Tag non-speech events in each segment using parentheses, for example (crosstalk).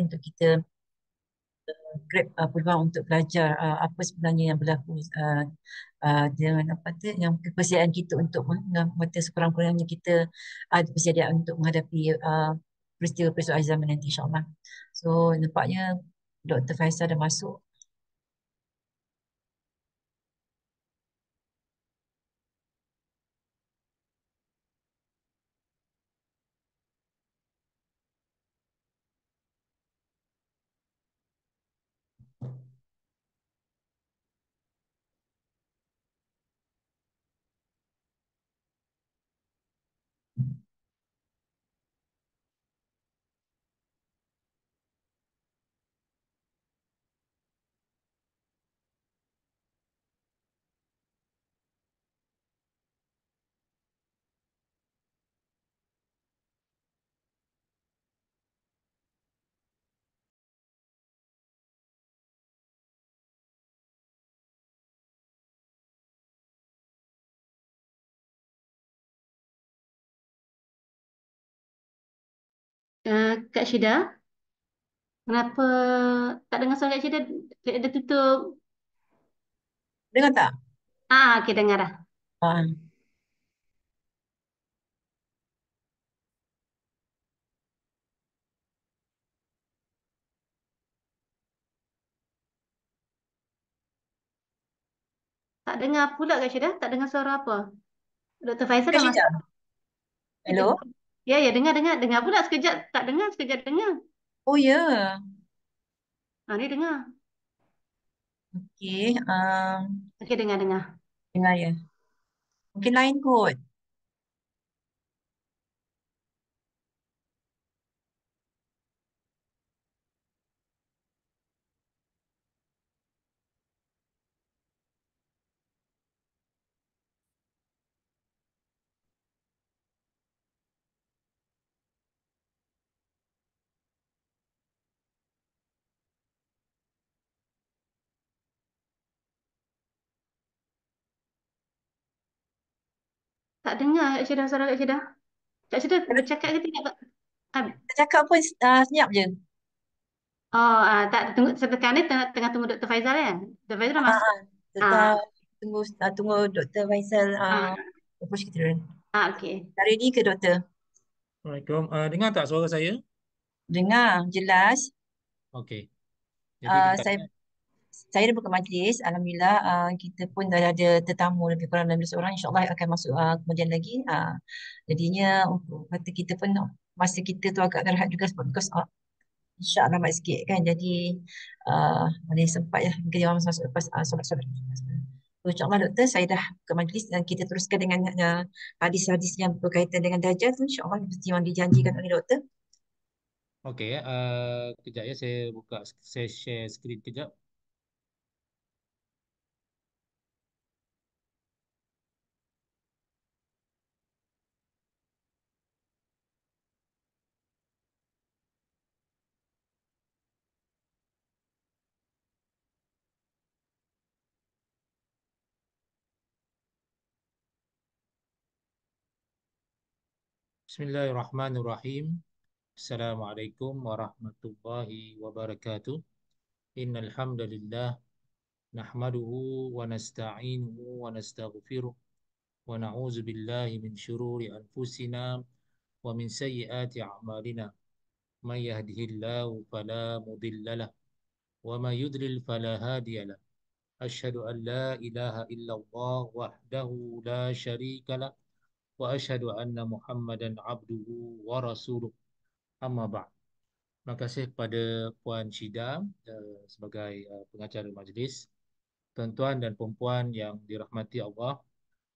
untuk kita uh, grab uh, peluang untuk belajar uh, apa sebenarnya yang berlaku uh, uh, dengan apa tu yang kepercayaan kita untuk mata sekurang-kurangnya kita uh, ada uh, persediaan untuk menghadapi uh, peristiwa peristiwa zaman nanti insyaAllah. So nampaknya Dr. Faisal dah masuk. Ah, Kak Syeda, kenapa tak dengar suara Kak Syeda? Dia ada tutup. Dengar tak? Ah, okey, dengar dah. Ah. Tak dengar pula Kak Syeda, tak dengar suara apa? Dr. Faisal dah masuk. Hello. Ya, ya, dengar, dengar. Dengar pula sekejap. Tak dengar, sekejap dengar. Oh, ya. Ha, ni dengar. Okey. Um, Okey, dengar, dengar. Dengar, ya. Mungkin lain kot. tak dengar Kak Syedah suara Kak Syedah. Kak Syedah bercakap ke tidak? Bercakap kan? pun uh, senyap je. Oh, uh, tak tunggu sekarang ni tengah, tengah tunggu Dr. Faizal kan? Dr. Faizal dah masuk. Ha, tunggu uh, tunggu Dr. Faizal uh, push kita run. okay. Dah ready ke doktor? Assalamualaikum. Uh, dengar tak suara saya? Dengar, jelas. Okay. Jadi, uh, saya, saya dah buka majlis alhamdulillah uh, kita pun dah ada tetamu lebih kurang 16 orang insyaallah akan masuk uh, kemudian lagi uh, jadinya untuk kata kita pun masa kita tu agak terhad juga sebab because uh, insyaallah mai sikit kan jadi uh, boleh sempat ya lah, kita orang masuk lepas uh, solat-solat So, InsyaAllah doktor saya dah buka majlis dan kita teruskan dengan uh, hadis-hadis yang berkaitan dengan dajjal tu insyaAllah seperti yang dijanjikan oleh doktor. Okay, uh, kejap ya saya buka, saya share screen kejap. Bismillahirrahmanirrahim. Assalamualaikum warahmatullahi wabarakatuh. Innal hamdalillah nahmaduhu wa nasta'inuhu wa nastaghfiruh wa na'udzu billahi min shururi anfusina wa min sayyiati a'malina. May yahdihillahu fala mudilla lahu wa may yudlil fala hadiya lahu. أشهد أن لا إله إلا الله وحده لا شريك له wa ashadu anna muhammadan abduhu wa rasuluh amma ba'd Terima kasih kepada Puan Syida eh, sebagai eh, pengacara majlis. Tuan-tuan dan puan-puan yang dirahmati Allah.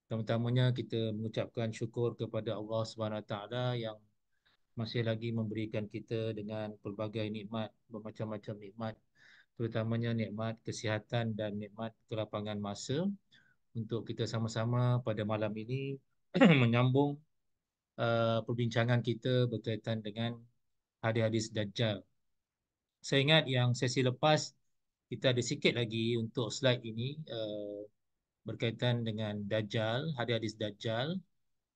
Pertama-tamanya kita mengucapkan syukur kepada Allah SWT yang masih lagi memberikan kita dengan pelbagai nikmat, bermacam-macam nikmat. Terutamanya nikmat kesihatan dan nikmat kelapangan masa untuk kita sama-sama pada malam ini (coughs) menyambung uh, perbincangan kita berkaitan dengan hadis-hadis Dajjal. Saya ingat yang sesi lepas kita ada sikit lagi untuk slide ini uh, berkaitan dengan Dajjal, hadis-hadis Dajjal.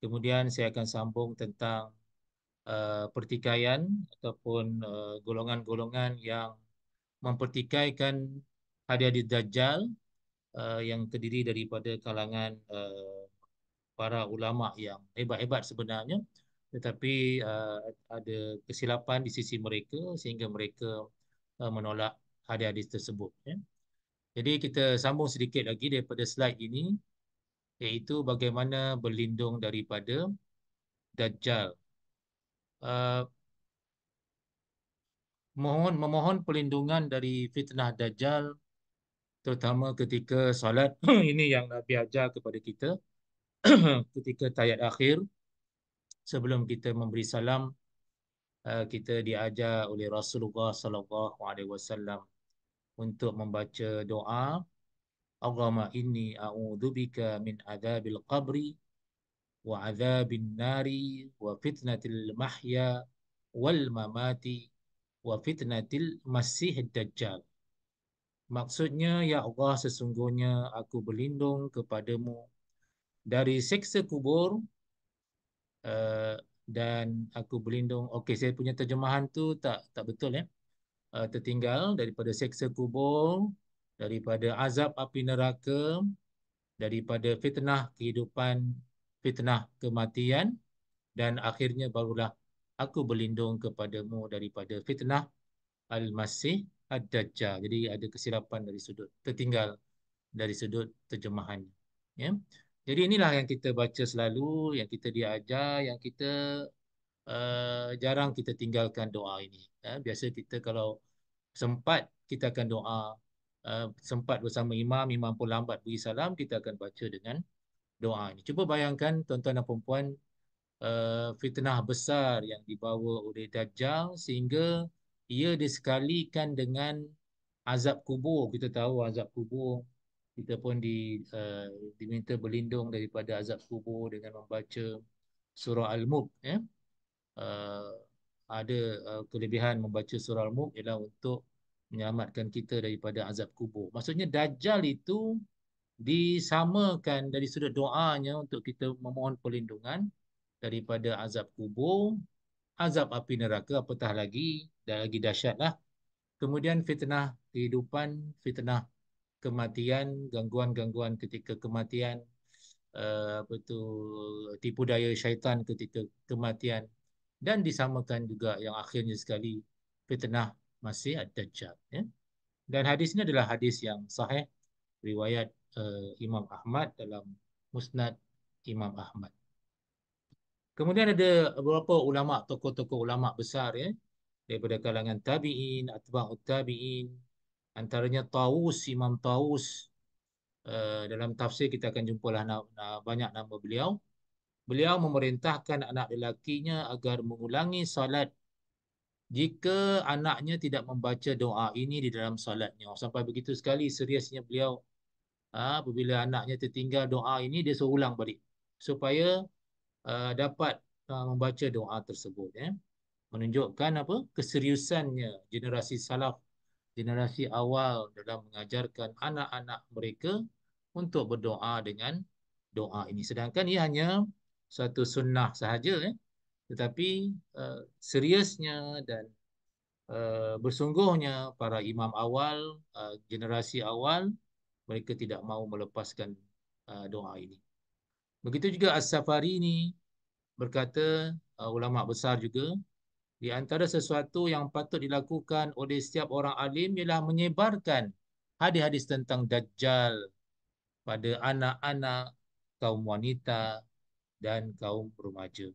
Kemudian saya akan sambung tentang uh, pertikaian ataupun uh, golongan-golongan uh, yang mempertikaikan hadis-hadis Dajjal uh, yang terdiri daripada kalangan uh, para ulama yang hebat-hebat sebenarnya tetapi uh, ada kesilapan di sisi mereka sehingga mereka uh, menolak hadis-hadis tersebut ya. Jadi kita sambung sedikit lagi daripada slide ini iaitu bagaimana berlindung daripada dajjal. Uh, mohon memohon perlindungan dari fitnah dajjal terutama ketika solat (coughs) ini yang Nabi ajar kepada kita (clears throat) ketika tayat akhir sebelum kita memberi salam eh, kita diajar oleh Rasulullah sallallahu alaihi wasallam untuk membaca doa Allahumma inni a'udzubika min adzabil qabri wa adzabin nari wa fitnatil mahya wal mamati wa fitnatil masih dajjal Maksudnya, Ya Allah, sesungguhnya aku berlindung kepadamu dari seksa kubur uh, dan aku berlindung okey saya punya terjemahan tu tak tak betul ya uh, tertinggal daripada seksa kubur daripada azab api neraka daripada fitnah kehidupan fitnah kematian dan akhirnya barulah aku berlindung kepadamu daripada fitnah al-masih ad-dajjal jadi ada kesilapan dari sudut tertinggal dari sudut terjemahan ya yeah? Jadi inilah yang kita baca selalu, yang kita diajar, yang kita uh, jarang kita tinggalkan doa ini. Eh, biasa kita kalau sempat kita akan doa, uh, sempat bersama imam, imam pun lambat beri salam, kita akan baca dengan doa ini. Cuba bayangkan tuan-tuan dan perempuan uh, eh, fitnah besar yang dibawa oleh Dajjal sehingga ia disekalikan dengan azab kubur. Kita tahu azab kubur kita pun di uh, diminta berlindung daripada azab kubur dengan membaca surah al-mulk ya. Eh? Uh, ada uh, kelebihan membaca surah al-mulk ialah untuk menyelamatkan kita daripada azab kubur. Maksudnya dajjal itu disamakan dari sudut doanya untuk kita memohon perlindungan daripada azab kubur, azab api neraka apatah lagi dan lagi dahsyatlah. Kemudian fitnah kehidupan, fitnah kematian, gangguan-gangguan ketika kematian, eh, apa tu tipu daya syaitan ketika kematian dan disamakan juga yang akhirnya sekali fitnah masih ada jad. Ya. Dan hadis ini adalah hadis yang sahih riwayat uh, Imam Ahmad dalam Musnad Imam Ahmad. Kemudian ada beberapa ulama tokoh-tokoh ulama besar ya daripada kalangan tabi'in, atba'ut tabi'in, antaranya Tawus, Imam Tawus. Uh, eh, dalam tafsir kita akan jumpalah na na banyak nama beliau. Beliau memerintahkan anak lelakinya agar mengulangi salat jika anaknya tidak membaca doa ini di dalam salatnya. sampai begitu sekali seriusnya beliau ha, apabila uh, anaknya tertinggal doa ini, dia suruh ulang balik supaya uh, dapat uh, membaca doa tersebut. Eh. Menunjukkan apa keseriusannya generasi salaf generasi awal dalam mengajarkan anak-anak mereka untuk berdoa dengan doa ini. Sedangkan ia hanya satu sunnah sahaja. Ya. Eh? Tetapi uh, seriusnya dan uh, bersungguhnya para imam awal, uh, generasi awal, mereka tidak mahu melepaskan uh, doa ini. Begitu juga As-Safari ini berkata, uh, ulama besar juga, di antara sesuatu yang patut dilakukan oleh setiap orang alim ialah menyebarkan hadis-hadis tentang Dajjal pada anak-anak, kaum wanita dan kaum remaja.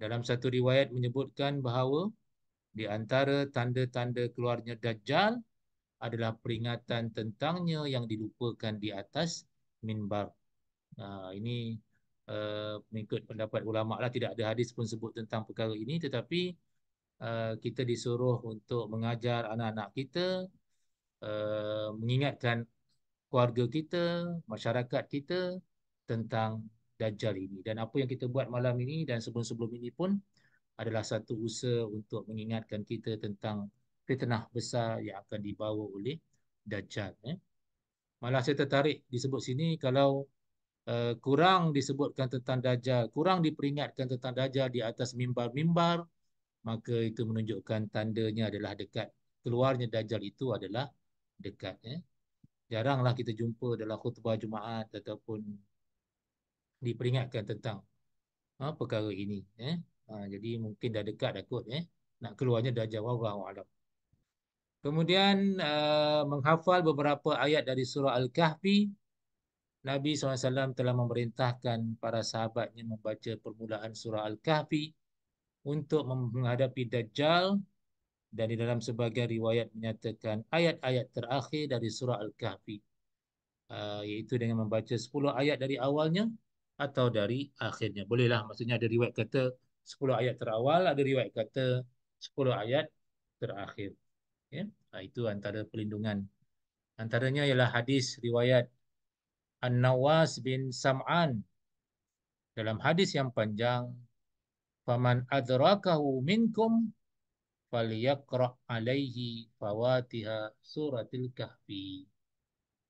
Dalam satu riwayat menyebutkan bahawa di antara tanda-tanda keluarnya Dajjal adalah peringatan tentangnya yang dilupakan di atas minbar. Nah, ha, ini uh, mengikut pendapat ulama' lah, tidak ada hadis pun sebut tentang perkara ini tetapi Eh, kita disuruh untuk mengajar anak-anak kita, uh, mengingatkan keluarga kita, masyarakat kita tentang Dajjal ini. Dan apa yang kita buat malam ini dan sebelum-sebelum ini pun adalah satu usaha untuk mengingatkan kita tentang fitnah besar yang akan dibawa oleh Dajjal. Eh. Malah saya tertarik disebut sini kalau uh, kurang disebutkan tentang Dajjal, kurang diperingatkan tentang Dajjal di atas mimbar-mimbar, maka itu menunjukkan tandanya adalah dekat. Keluarnya Dajjal itu adalah dekat. Eh. Jaranglah kita jumpa dalam khutbah Jumaat ataupun diperingatkan tentang ha, perkara ini. Eh. Ha, jadi mungkin dah dekat dah kot. Eh. Nak keluarnya Dajjal. Wawah alam Kemudian uh, menghafal beberapa ayat dari surah Al-Kahfi, Nabi SAW telah memerintahkan para sahabatnya membaca permulaan surah Al-Kahfi untuk menghadapi Dajjal dan di dalam sebagian riwayat menyatakan ayat-ayat terakhir dari surah Al-Kahfi ah, iaitu dengan membaca 10 ayat dari awalnya atau dari akhirnya. Bolehlah maksudnya ada riwayat kata 10 ayat terawal, ada riwayat kata 10 ayat terakhir. Ya? Ah, itu antara pelindungan Antaranya ialah hadis riwayat An-Nawas bin Sam'an dalam hadis yang panjang faman adrakahu minkum faliyakra alaihi fawatiha suratil kahfi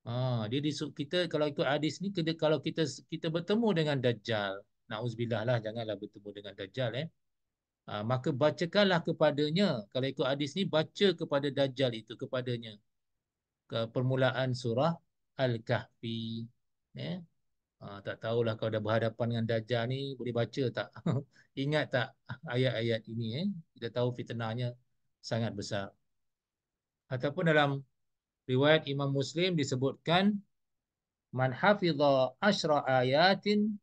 ha dia disuruh kita kalau ikut hadis ni kita, kalau kita kita bertemu dengan dajjal nauzubillah lah janganlah bertemu dengan dajjal eh ha, maka bacakanlah kepadanya kalau ikut hadis ni baca kepada dajjal itu kepadanya ke permulaan surah al kahfi ya eh? Ah, tak tahulah kau dah berhadapan dengan Dajjal ni boleh baca tak? (laughs) Ingat tak ayat-ayat ini eh? Kita tahu fitnahnya sangat besar. Ataupun dalam riwayat Imam Muslim disebutkan man hafiza asra ayatin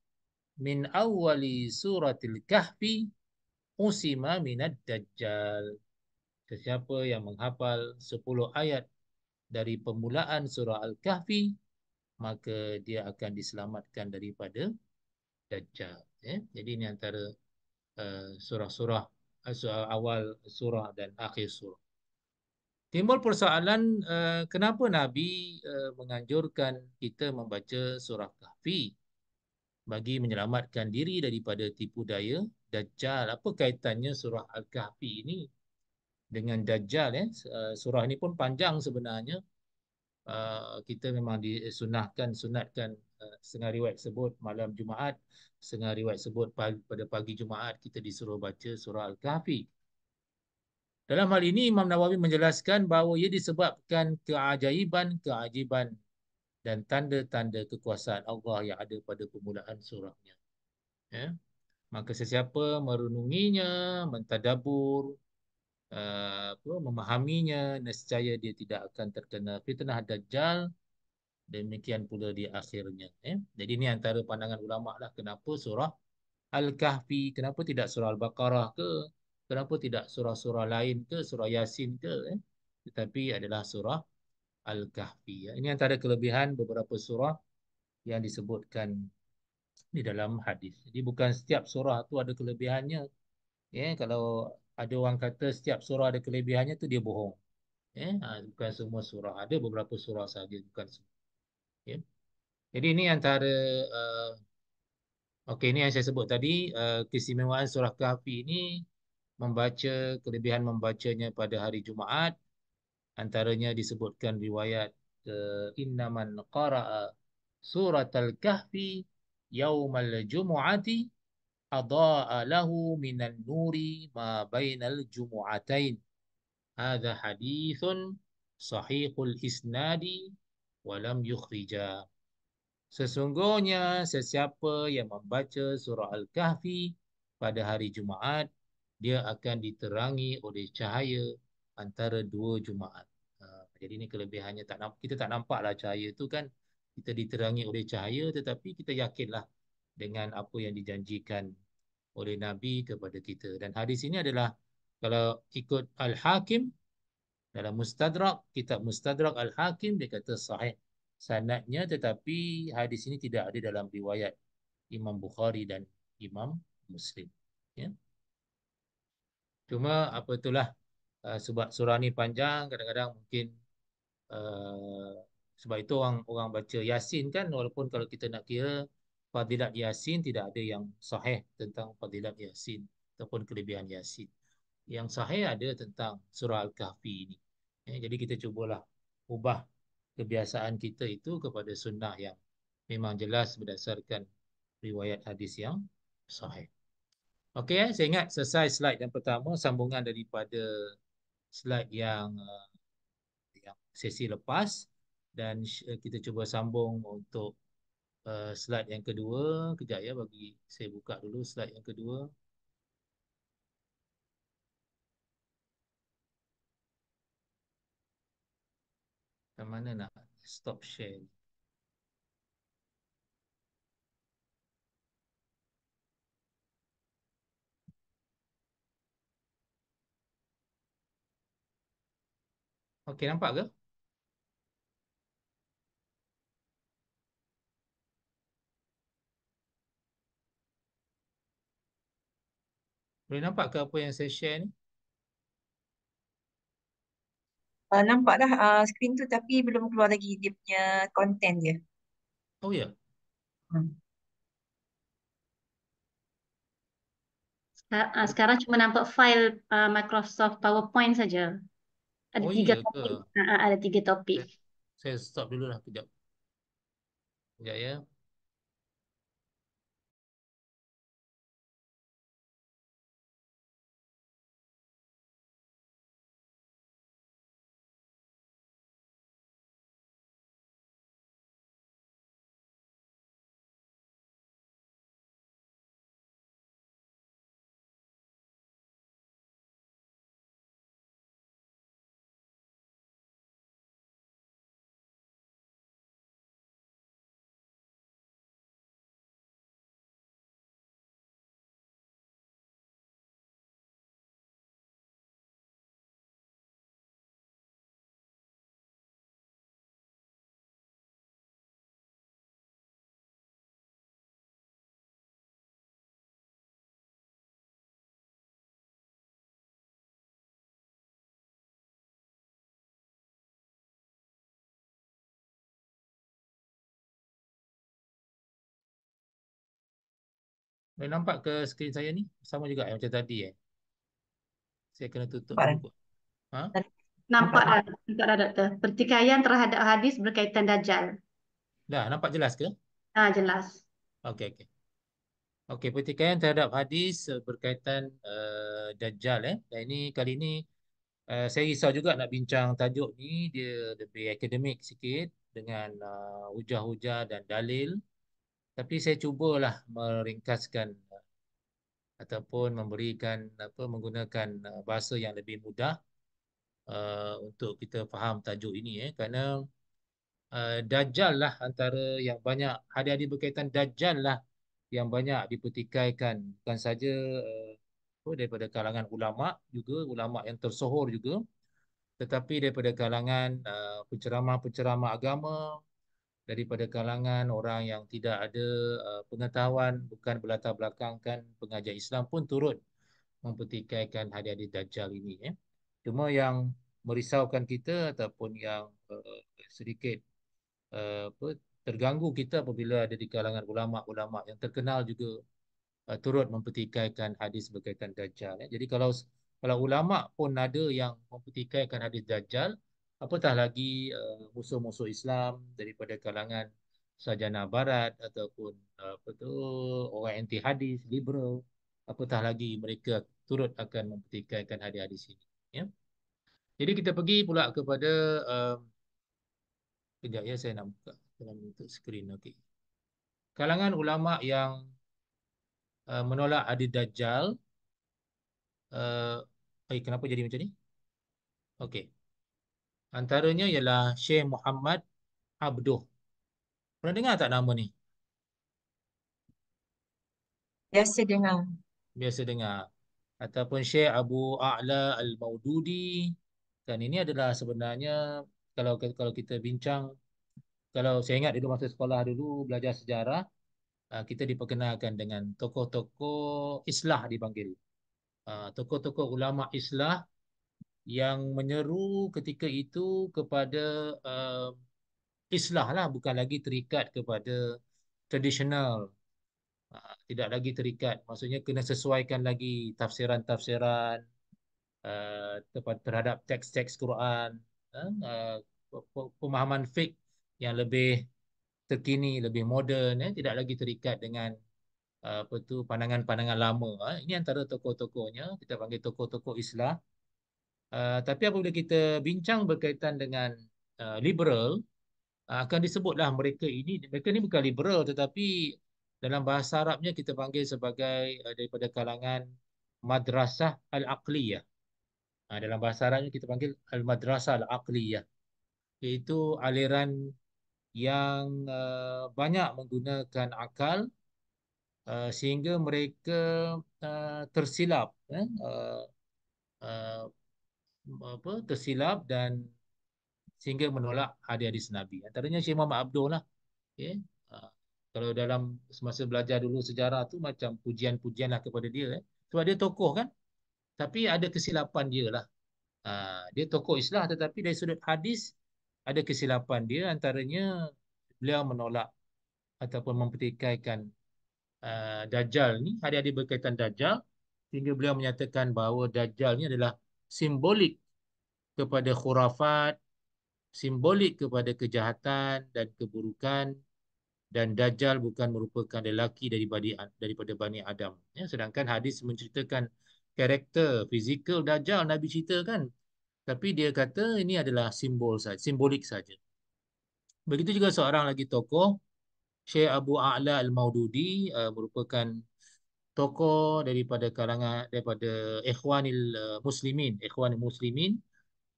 min awali suratil kahfi usima minad dajjal. Sesiapa yang menghafal 10 ayat dari permulaan surah Al-Kahfi maka dia akan diselamatkan daripada dajjal ya jadi ini antara uh, surah-surah uh, uh, awal surah dan akhir surah timbul persoalan uh, kenapa nabi uh, menganjurkan kita membaca surah kahfi bagi menyelamatkan diri daripada tipu daya dajjal apa kaitannya surah al-kahfi ini dengan dajjal ya uh, surah ini pun panjang sebenarnya uh, kita memang disunahkan sunatkan uh, setengah riwayat sebut malam Jumaat setengah riwayat sebut pagi, pada pagi Jumaat kita disuruh baca surah Al-Kahfi dalam hal ini Imam Nawawi menjelaskan bahawa ia disebabkan keajaiban-keajaiban dan tanda-tanda kekuasaan Allah yang ada pada permulaan surahnya. Ya. Maka sesiapa merenunginya, mentadabur, Eh, apa memahaminya nescaya dia tidak akan terkena fitnah dajjal demikian pula di akhirnya eh? jadi ini antara pandangan ulama lah kenapa surah al-kahfi kenapa tidak surah al-baqarah ke kenapa tidak surah-surah lain ke surah yasin ke eh? tetapi adalah surah al-kahfi ya? ini antara kelebihan beberapa surah yang disebutkan di dalam hadis jadi bukan setiap surah tu ada kelebihannya ya kalau ada orang kata setiap surah ada kelebihannya tu dia bohong. Eh? Ha, bukan semua surah. Ada beberapa surah saja bukan semua. Okay. Ya. Jadi ini antara uh, okay, ini yang saya sebut tadi uh, kesimewaan surah kehafi ini membaca, kelebihan membacanya pada hari Jumaat antaranya disebutkan riwayat uh, innaman qara'a surat al-kahfi yawmal jumu'ati adaa lahu al nuri ma bainal jumu'atain hadha hadithun sahihul isnadi walam yukhrija sesungguhnya sesiapa yang membaca surah al-kahfi pada hari jumaat dia akan diterangi oleh cahaya antara dua jumaat ha, jadi ini kelebihannya tak kita tak nampaklah cahaya itu kan kita diterangi oleh cahaya tetapi kita yakinlah dengan apa yang dijanjikan oleh Nabi kepada kita. Dan hadis ini adalah kalau ikut Al-Hakim dalam Mustadrak, kitab Mustadrak Al-Hakim dia kata sahih sanadnya tetapi hadis ini tidak ada dalam riwayat Imam Bukhari dan Imam Muslim. Ya. Cuma apa itulah uh, sebab surah ni panjang kadang-kadang mungkin uh, sebab itu orang orang baca Yasin kan walaupun kalau kita nak kira fadilat yasin tidak ada yang sahih tentang fadilat yasin ataupun kelebihan yasin yang sahih ada tentang surah al-kahfi ini ya, jadi kita cubalah ubah kebiasaan kita itu kepada sunnah yang memang jelas berdasarkan riwayat hadis yang sahih okey eh, saya ingat selesai slide yang pertama sambungan daripada slide yang eh, yang sesi lepas dan eh, kita cuba sambung untuk Eh, slide yang kedua. Kejap ya bagi saya buka dulu slide yang kedua. Yang mana nak stop share? Okey, nampak ke? Boleh nampak ke apa yang saya share ni? Uh, nampaklah uh, screen tu tapi belum keluar lagi dia punya content dia. Oh ya? Yeah. Hmm. Uh, sekarang cuma nampak file uh, Microsoft PowerPoint saja. Ada, oh, yeah uh, uh, ada tiga topik. Saya, saya stop dulu lah kejap. Sekejap ya. Yeah. Boleh nampak ke skrin saya ni? Sama juga eh, macam tadi eh. Saya kena tutup. Nampak, ha? nampak, nampak lah. lah doktor. Pertikaian terhadap hadis berkaitan dajjal. Dah, nampak jelas ke? Ah ha, jelas. Okey, okey. Okey, pertikaian terhadap hadis berkaitan uh, dajjal eh. Dan ini kali ini uh, saya risau juga nak bincang tajuk ni. Dia lebih akademik sikit dengan hujah-hujah uh, dan dalil tapi saya cubalah meringkaskan ataupun memberikan apa menggunakan eh, bahasa yang lebih mudah uh, untuk kita faham tajuk ini eh kerana uh, eh, dajjal lah antara yang banyak hadiah hadis berkaitan dajjal lah yang banyak dipertikaikan bukan saja uh, daripada kalangan ulama juga ulama yang tersohor juga tetapi daripada kalangan uh, penceramah-penceramah agama daripada kalangan orang yang tidak ada uh, pengetahuan bukan berlatar belakang kan pengajar Islam pun turut mempertikaikan hadis-hadis dajjal ini ya. Cuma yang merisaukan kita ataupun yang uh, sedikit uh, apa terganggu kita apabila ada di kalangan ulama-ulama yang terkenal juga uh, turut mempertikaikan hadis berkaitan dajjal ya. Jadi kalau kalau ulama pun ada yang mempertikaikan hadis dajjal apatah lagi uh, musuh-musuh Islam daripada kalangan sajana barat ataupun eh, apa tu orang anti hadis liberal apatah lagi mereka turut akan mempertikaikan hadis-hadis ini ya jadi kita pergi pula kepada uh, kejap ya saya nak buka dalam untuk skrin. okey kalangan ulama yang uh, menolak hadis dajjal uh, eh kenapa jadi macam ni okey Antaranya ialah Syekh Muhammad Abduh. Pernah dengar tak nama ni? Biasa dengar. Biasa dengar. Ataupun Syekh Abu A'la Al-Maududi. Dan ini adalah sebenarnya kalau kalau kita bincang, kalau saya ingat dulu masa sekolah dulu belajar sejarah, ah, kita diperkenalkan dengan tokoh-tokoh islah dipanggil. Ah, tokoh-tokoh ulama islah yang menyeru ketika itu kepada uh, islah lah bukan lagi terikat kepada tradisional uh, tidak lagi terikat maksudnya kena sesuaikan lagi tafsiran-tafsiran uh, terhadap teks-teks Quran ha, uh, uh, pemahaman fik yang lebih terkini lebih moden eh, tidak lagi terikat dengan uh, apa pandangan-pandangan lama ha, ini antara tokoh-tokohnya kita panggil tokoh-tokoh Islam Uh, tapi apabila kita bincang berkaitan dengan uh, liberal, uh, akan disebutlah mereka ini, mereka ini bukan liberal tetapi dalam bahasa Arabnya kita panggil sebagai uh, daripada kalangan madrasah al-aqliyah. Uh, dalam bahasa Arabnya kita panggil al-madrasah al-aqliyah. Iaitu aliran yang uh, banyak menggunakan akal uh, sehingga mereka uh, tersilap. Eh? Uh, uh, apa tersilap dan sehingga menolak hadis-hadis Nabi. Antaranya Syekh Muhammad Abdul lah. Okay. Ah, kalau dalam semasa belajar dulu sejarah tu macam pujian-pujian lah kepada dia. Eh. Sebab dia tokoh kan. Tapi ada kesilapan dia lah. Ah, dia tokoh Islam tetapi dari sudut hadis ada kesilapan dia. Antaranya beliau menolak ataupun mempertikaikan uh, Dajjal ni. Hadis-hadis berkaitan Dajjal. Sehingga beliau menyatakan bahawa Dajjal ni adalah simbolik kepada khurafat, simbolik kepada kejahatan dan keburukan dan dajjal bukan merupakan lelaki daripada daripada Bani Adam. Ya, sedangkan hadis menceritakan karakter fizikal dajjal Nabi cerita kan. Tapi dia kata ini adalah simbol saja, simbolik saja. Begitu juga seorang lagi tokoh Syekh Abu A'la Al-Maududi uh, merupakan tokoh daripada kalangan daripada ikhwanil eh, muslimin ikhwanil muslimin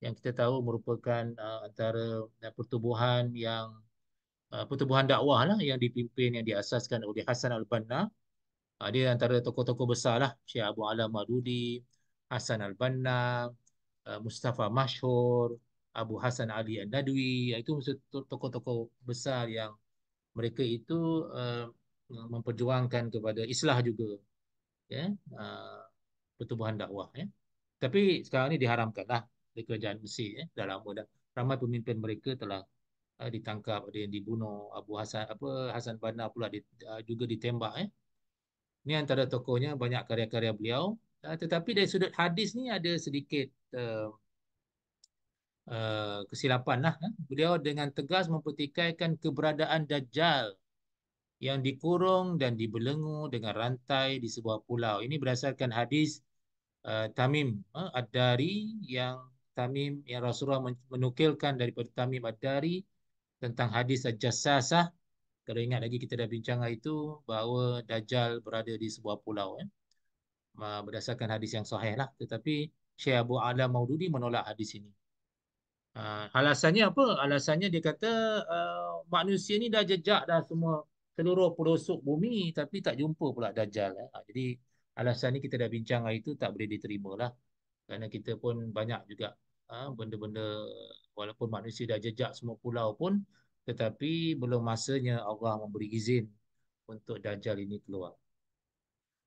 yang kita tahu merupakan uh, antara eh, pertubuhan yang uh, pertubuhan dakwah lah yang dipimpin yang diasaskan oleh Hasan al-Banna uh, dia antara tokoh-tokoh besar lah Syekh Abu Ala Madudi Hasan al-Banna uh, Mustafa Mashhur Abu Hasan Ali al-Nadwi ah, itu tokoh-tokoh besar yang mereka itu uh, memperjuangkan kepada islah juga ya, uh, pertubuhan dakwah. Ya. Tapi sekarang ini diharamkanlah di kerajaan Mesir. Ya, dah dah. Ramai pemimpin mereka telah uh, ditangkap, ada yang dibunuh. Abu Hasan apa Hasan Banna pula di, uh, juga ditembak. Ya. Ini antara tokohnya banyak karya-karya beliau. Uh, tetapi dari sudut hadis ni ada sedikit uh, Uh, kesilapan lah. Eh? Beliau dengan tegas mempertikaikan keberadaan Dajjal yang dikurung dan dibelenggu dengan rantai di sebuah pulau. Ini berdasarkan hadis uh, Tamim uh, Ad-Dari yang Tamim yang Rasulullah menukilkan daripada Tamim Ad-Dari tentang hadis Ajassasah. Kalau ingat lagi kita dah bincang itu bahawa Dajjal berada di sebuah pulau eh. Uh, berdasarkan hadis yang sahih lah. Tetapi Syekh Abu Ala Maududi menolak hadis ini. Uh, alasannya apa? Alasannya dia kata uh, manusia ni dah jejak dah semua seluruh pelosok bumi tapi tak jumpa pula Dajjal. Eh. Ha, jadi alasan ni kita dah bincang hari tu tak boleh diterima lah. Kerana kita pun banyak juga ha, benda-benda walaupun manusia dah jejak semua pulau pun tetapi belum masanya Allah memberi izin untuk Dajjal ini keluar.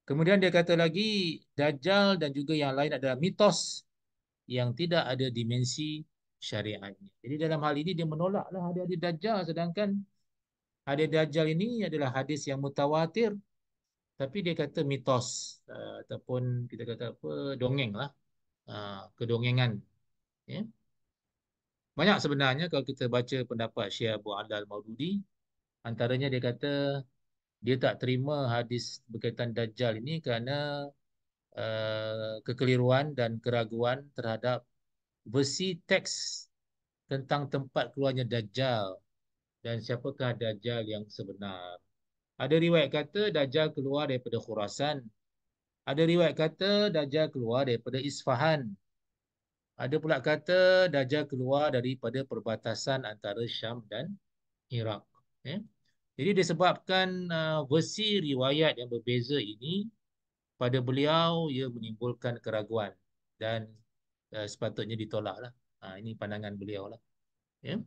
Kemudian dia kata lagi Dajjal dan juga yang lain adalah mitos yang tidak ada dimensi syariatnya. Jadi dalam hal ini dia menolaklah ada-ada Dajjal sedangkan Hadis Dajjal ini adalah hadis yang mutawatir. Tapi dia kata mitos. Eh, ataupun kita kata apa, dongeng lah. Ah, kedongengan. Yeah. Banyak sebenarnya kalau kita baca pendapat Syekh Abu Adal Maududi. Antaranya dia kata dia tak terima hadis berkaitan Dajjal ini kerana uh, kekeliruan dan keraguan terhadap versi teks tentang tempat keluarnya Dajjal dan siapakah Dajjal yang sebenar. Ada riwayat kata Dajjal keluar daripada Khurasan. Ada riwayat kata Dajjal keluar daripada Isfahan. Ada pula kata Dajjal keluar daripada perbatasan antara Syam dan Iraq. Eh? Jadi disebabkan uh, versi riwayat yang berbeza ini, pada beliau ia menimbulkan keraguan dan uh, sepatutnya ditolaklah. Ha, ini pandangan beliau lah. Yeah?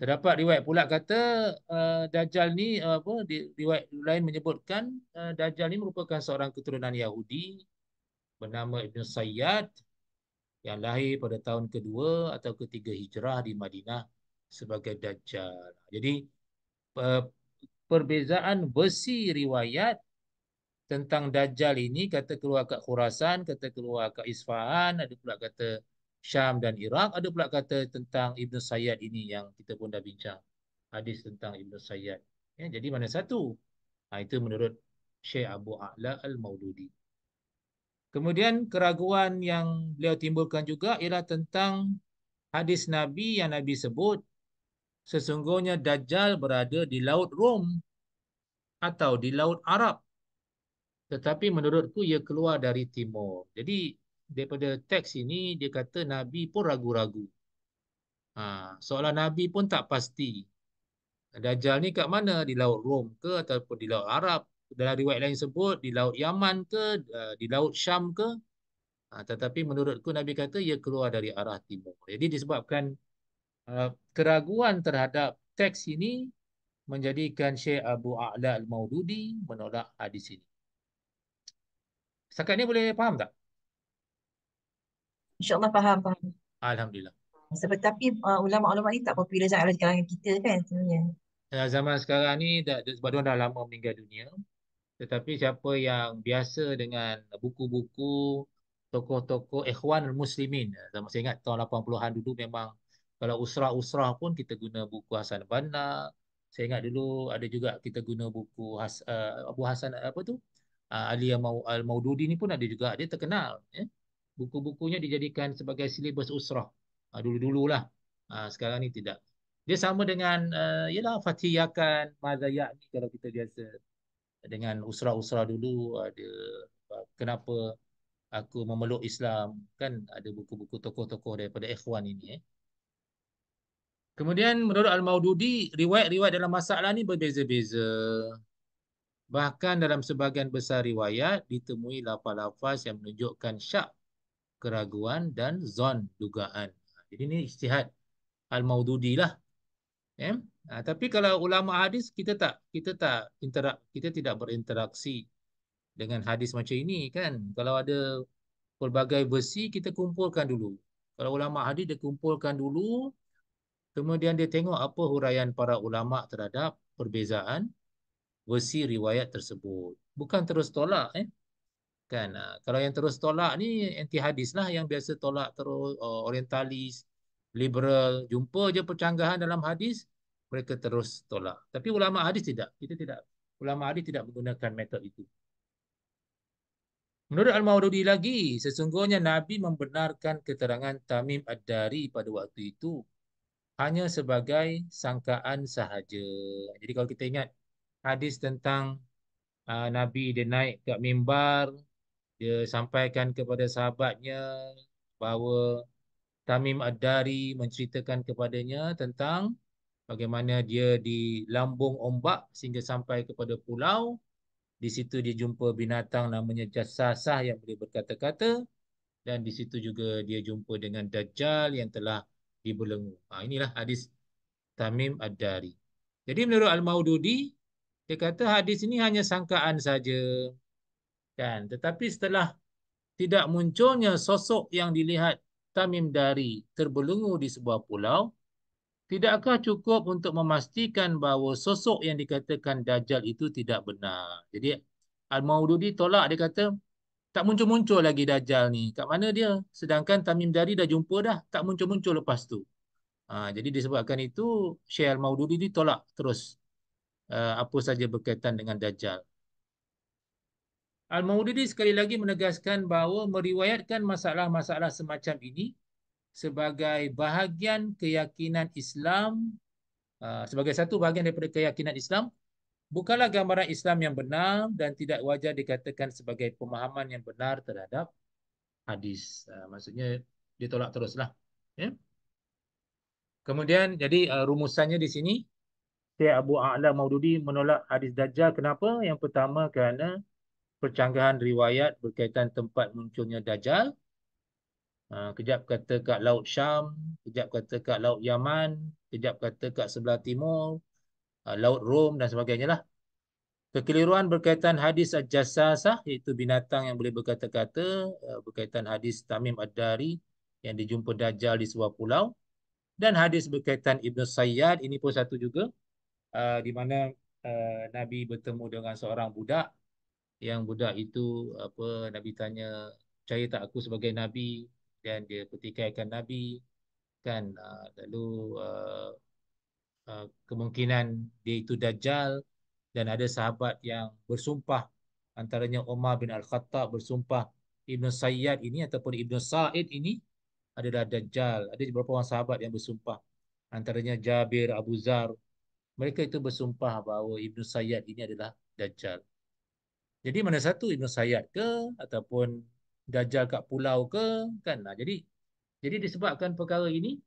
Terdapat riwayat pula kata uh, Dajjal ni uh, apa di, riwayat lain menyebutkan uh, Dajjal ni merupakan seorang keturunan Yahudi bernama Ibn Sayyad yang lahir pada tahun kedua atau ketiga hijrah di Madinah sebagai Dajjal. Jadi uh, perbezaan besi riwayat tentang Dajjal ini kata keluar kat Khurasan, kata keluar kat Isfahan, ada pula kata Syam dan Iraq. Ada pula kata tentang Ibn Sayyad ini yang kita pun dah bincang. Hadis tentang Ibn Sayyad. Ya, jadi mana satu? Ha, itu menurut Syekh Abu A'la Al-Maududi. Kemudian keraguan yang beliau timbulkan juga ialah tentang hadis Nabi yang Nabi sebut sesungguhnya Dajjal berada di Laut Rom atau di Laut Arab. Tetapi menurutku ia keluar dari timur. Jadi daripada teks ini dia kata Nabi pun ragu-ragu. Ha, seolah Nabi pun tak pasti. Dajjal ni kat mana? Di Laut Rom ke ataupun di Laut Arab? Dalam riwayat lain sebut di Laut Yaman ke eh, di Laut Syam ke? Ha, tetapi menurutku Nabi kata ia keluar dari arah timur. Jadi disebabkan uh, keraguan terhadap teks ini menjadikan Syekh Abu A'la al-Maududi menolak hadis ini. Sekarang ni boleh faham tak? InsyaAllah faham, faham. Alhamdulillah. Sebab tapi uh, ulama-ulama ni tak popular sangat dalam kalangan kita kan sebenarnya. Uh, zaman sekarang ni dah, sebab dia dah lama meninggal dunia. Tetapi siapa yang biasa dengan buku-buku tokoh-tokoh ikhwan muslimin. Eh, saya masih ingat tahun 80-an dulu memang kalau usrah-usrah pun kita guna buku Hasan Banna. Saya ingat dulu ada juga kita guna buku Has, uh, Abu Hasan apa tu? Uh, ah, Ali Al-Maududi ni pun ada juga. Dia terkenal. Eh? buku-bukunya dijadikan sebagai silibus usrah. Uh, dulu-dululah. Uh, sekarang ni tidak. Dia sama dengan uh, yalah fatihakan mazayak ni kalau kita biasa dengan usrah-usrah dulu ada uh, kenapa aku memeluk Islam kan ada buku-buku tokoh-tokoh daripada ikhwan ini eh. Kemudian menurut Al-Maududi, riwayat-riwayat dalam masalah ni berbeza-beza. Bahkan dalam sebahagian besar riwayat, ditemui lafaz-lafaz yang menunjukkan syak keraguan dan zon dugaan. Jadi ini istihad al-maududi lah. Eh? Ha, nah, tapi kalau ulama hadis kita tak kita tak interak kita tidak berinteraksi dengan hadis macam ini kan. Kalau ada pelbagai versi kita kumpulkan dulu. Kalau ulama hadis dia kumpulkan dulu kemudian dia tengok apa huraian para ulama terhadap perbezaan versi riwayat tersebut. Bukan terus tolak eh kan uh, kalau yang terus tolak ni anti hadis lah yang biasa tolak terus uh, orientalis liberal jumpa je percanggahan dalam hadis mereka terus tolak tapi ulama hadis tidak kita tidak ulama hadis tidak menggunakan metod itu Menurut Al-Maududi lagi, sesungguhnya Nabi membenarkan keterangan Tamim Ad-Dari pada waktu itu hanya sebagai sangkaan sahaja. Jadi kalau kita ingat hadis tentang uh, Nabi dia naik ke mimbar, dia sampaikan kepada sahabatnya bahawa Tamim Ad-Dari menceritakan kepadanya tentang bagaimana dia di lambung ombak sehingga sampai kepada pulau. Di situ dia jumpa binatang namanya Jasasah yang boleh berkata-kata dan di situ juga dia jumpa dengan Dajjal yang telah dibelenggu. Ha, inilah hadis Tamim Ad-Dari. Jadi menurut Al-Maududi, dia kata hadis ini hanya sangkaan saja kan tetapi setelah tidak munculnya sosok yang dilihat Tamim Dari terbelenggu di sebuah pulau tidakkah cukup untuk memastikan bahawa sosok yang dikatakan dajjal itu tidak benar jadi Al-Maududi tolak dia kata tak muncul-muncul lagi dajjal ni kat mana dia sedangkan Tamim Dari dah jumpa dah tak muncul-muncul lepas tu ha, jadi disebabkan itu Syekh Al-Maududi ditolak terus uh, apa saja berkaitan dengan dajjal Al-Maududi sekali lagi menegaskan bahawa meriwayatkan masalah-masalah semacam ini sebagai bahagian keyakinan Islam ah, sebagai satu bahagian daripada keyakinan Islam bukanlah gambaran Islam yang benar dan tidak wajar dikatakan sebagai pemahaman yang benar terhadap hadis. Uh, maksudnya ditolak teruslah. Ya. Kemudian jadi ah, rumusannya di sini Syekh Abu A'la Maududi menolak hadis dajjal kenapa? Yang pertama kerana percanggahan riwayat berkaitan tempat munculnya Dajjal. Uh, kejap kata kat Laut Syam, kejap kata kat Laut Yaman, kejap kata kat sebelah timur, uh, Laut Rom dan sebagainya lah. Kekeliruan berkaitan hadis Ajasasah iaitu binatang yang boleh berkata-kata ha, berkaitan hadis Tamim Ad-Dari yang dijumpa Dajjal di sebuah pulau. Dan hadis berkaitan Ibn Sayyad, ini pun satu juga. Uh, di mana uh, Nabi bertemu dengan seorang budak yang budak itu apa Nabi tanya percaya tak aku sebagai Nabi dan dia pertikaikan Nabi kan uh, lalu uh, uh, kemungkinan dia itu Dajjal dan ada sahabat yang bersumpah antaranya Umar bin Al-Khattab bersumpah ibnu Sayyad ini ataupun ibnu Sa'id ini adalah Dajjal. Ada beberapa orang sahabat yang bersumpah. Antaranya Jabir, Abu Zar. Mereka itu bersumpah bahawa ibnu Sayyad ini adalah Dajjal. Jadi mana satu Ibn Sayyad ke ataupun Dajjal kat pulau ke kan. Nah, jadi jadi disebabkan perkara ini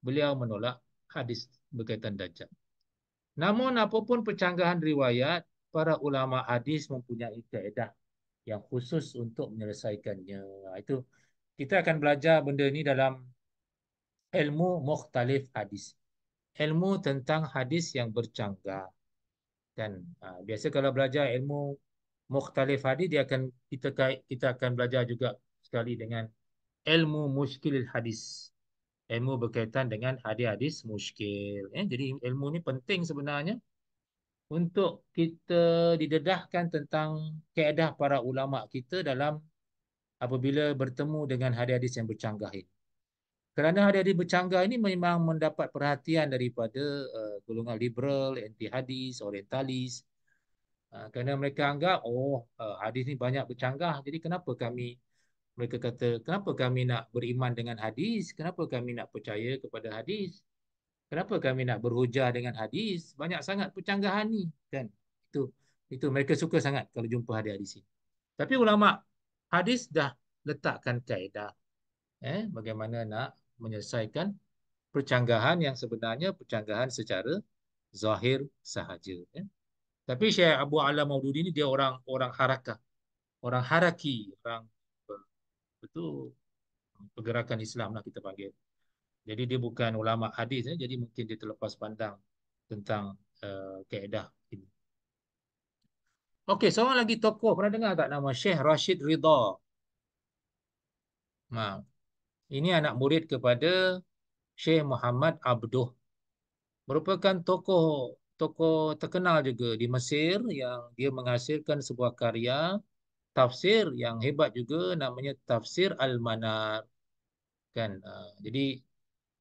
beliau menolak hadis berkaitan Dajjal. Namun apapun percanggahan riwayat para ulama hadis mempunyai kaedah yang khusus untuk menyelesaikannya. Itu kita akan belajar benda ini dalam ilmu mukhtalif hadis. Ilmu tentang hadis yang bercanggah. Dan uh, biasa kalau belajar ilmu mukhtalif hadis dia akan kita kita akan belajar juga sekali dengan ilmu muskil hadis. Ilmu berkaitan dengan hadis-hadis muskil. Eh, jadi ilmu ni penting sebenarnya untuk kita didedahkan tentang keadaan para ulama kita dalam apabila bertemu dengan hadis-hadis yang bercanggah ini. Kerana hadis-hadis bercanggah ini memang mendapat perhatian daripada uh, golongan liberal, anti-hadis, orientalis, Ah, kerana mereka anggap oh eh, hadis ni banyak bercanggah jadi kenapa kami mereka kata kenapa kami nak beriman dengan hadis kenapa kami nak percaya kepada hadis kenapa kami nak berhujah dengan hadis banyak sangat percanggahan ni kan itu itu mereka suka sangat kalau jumpa hadis hadis ni tapi ulama hadis dah letakkan kaedah eh bagaimana nak menyelesaikan percanggahan yang sebenarnya percanggahan secara zahir sahaja eh? Tapi Syekh Abu Ala Maududi ni dia orang orang haraka. Orang haraki, orang betul pergerakan Islam lah kita panggil. Jadi dia bukan ulama hadis eh? jadi mungkin dia terlepas pandang tentang uh, kaedah ini. Okey, seorang lagi tokoh pernah dengar tak nama Syekh Rashid Ridha? Ha. Ini anak murid kepada Syekh Muhammad Abduh. Merupakan tokoh tokoh terkenal juga di Mesir yang dia menghasilkan sebuah karya tafsir yang hebat juga namanya Tafsir Al-Manar. Kan? Ah, jadi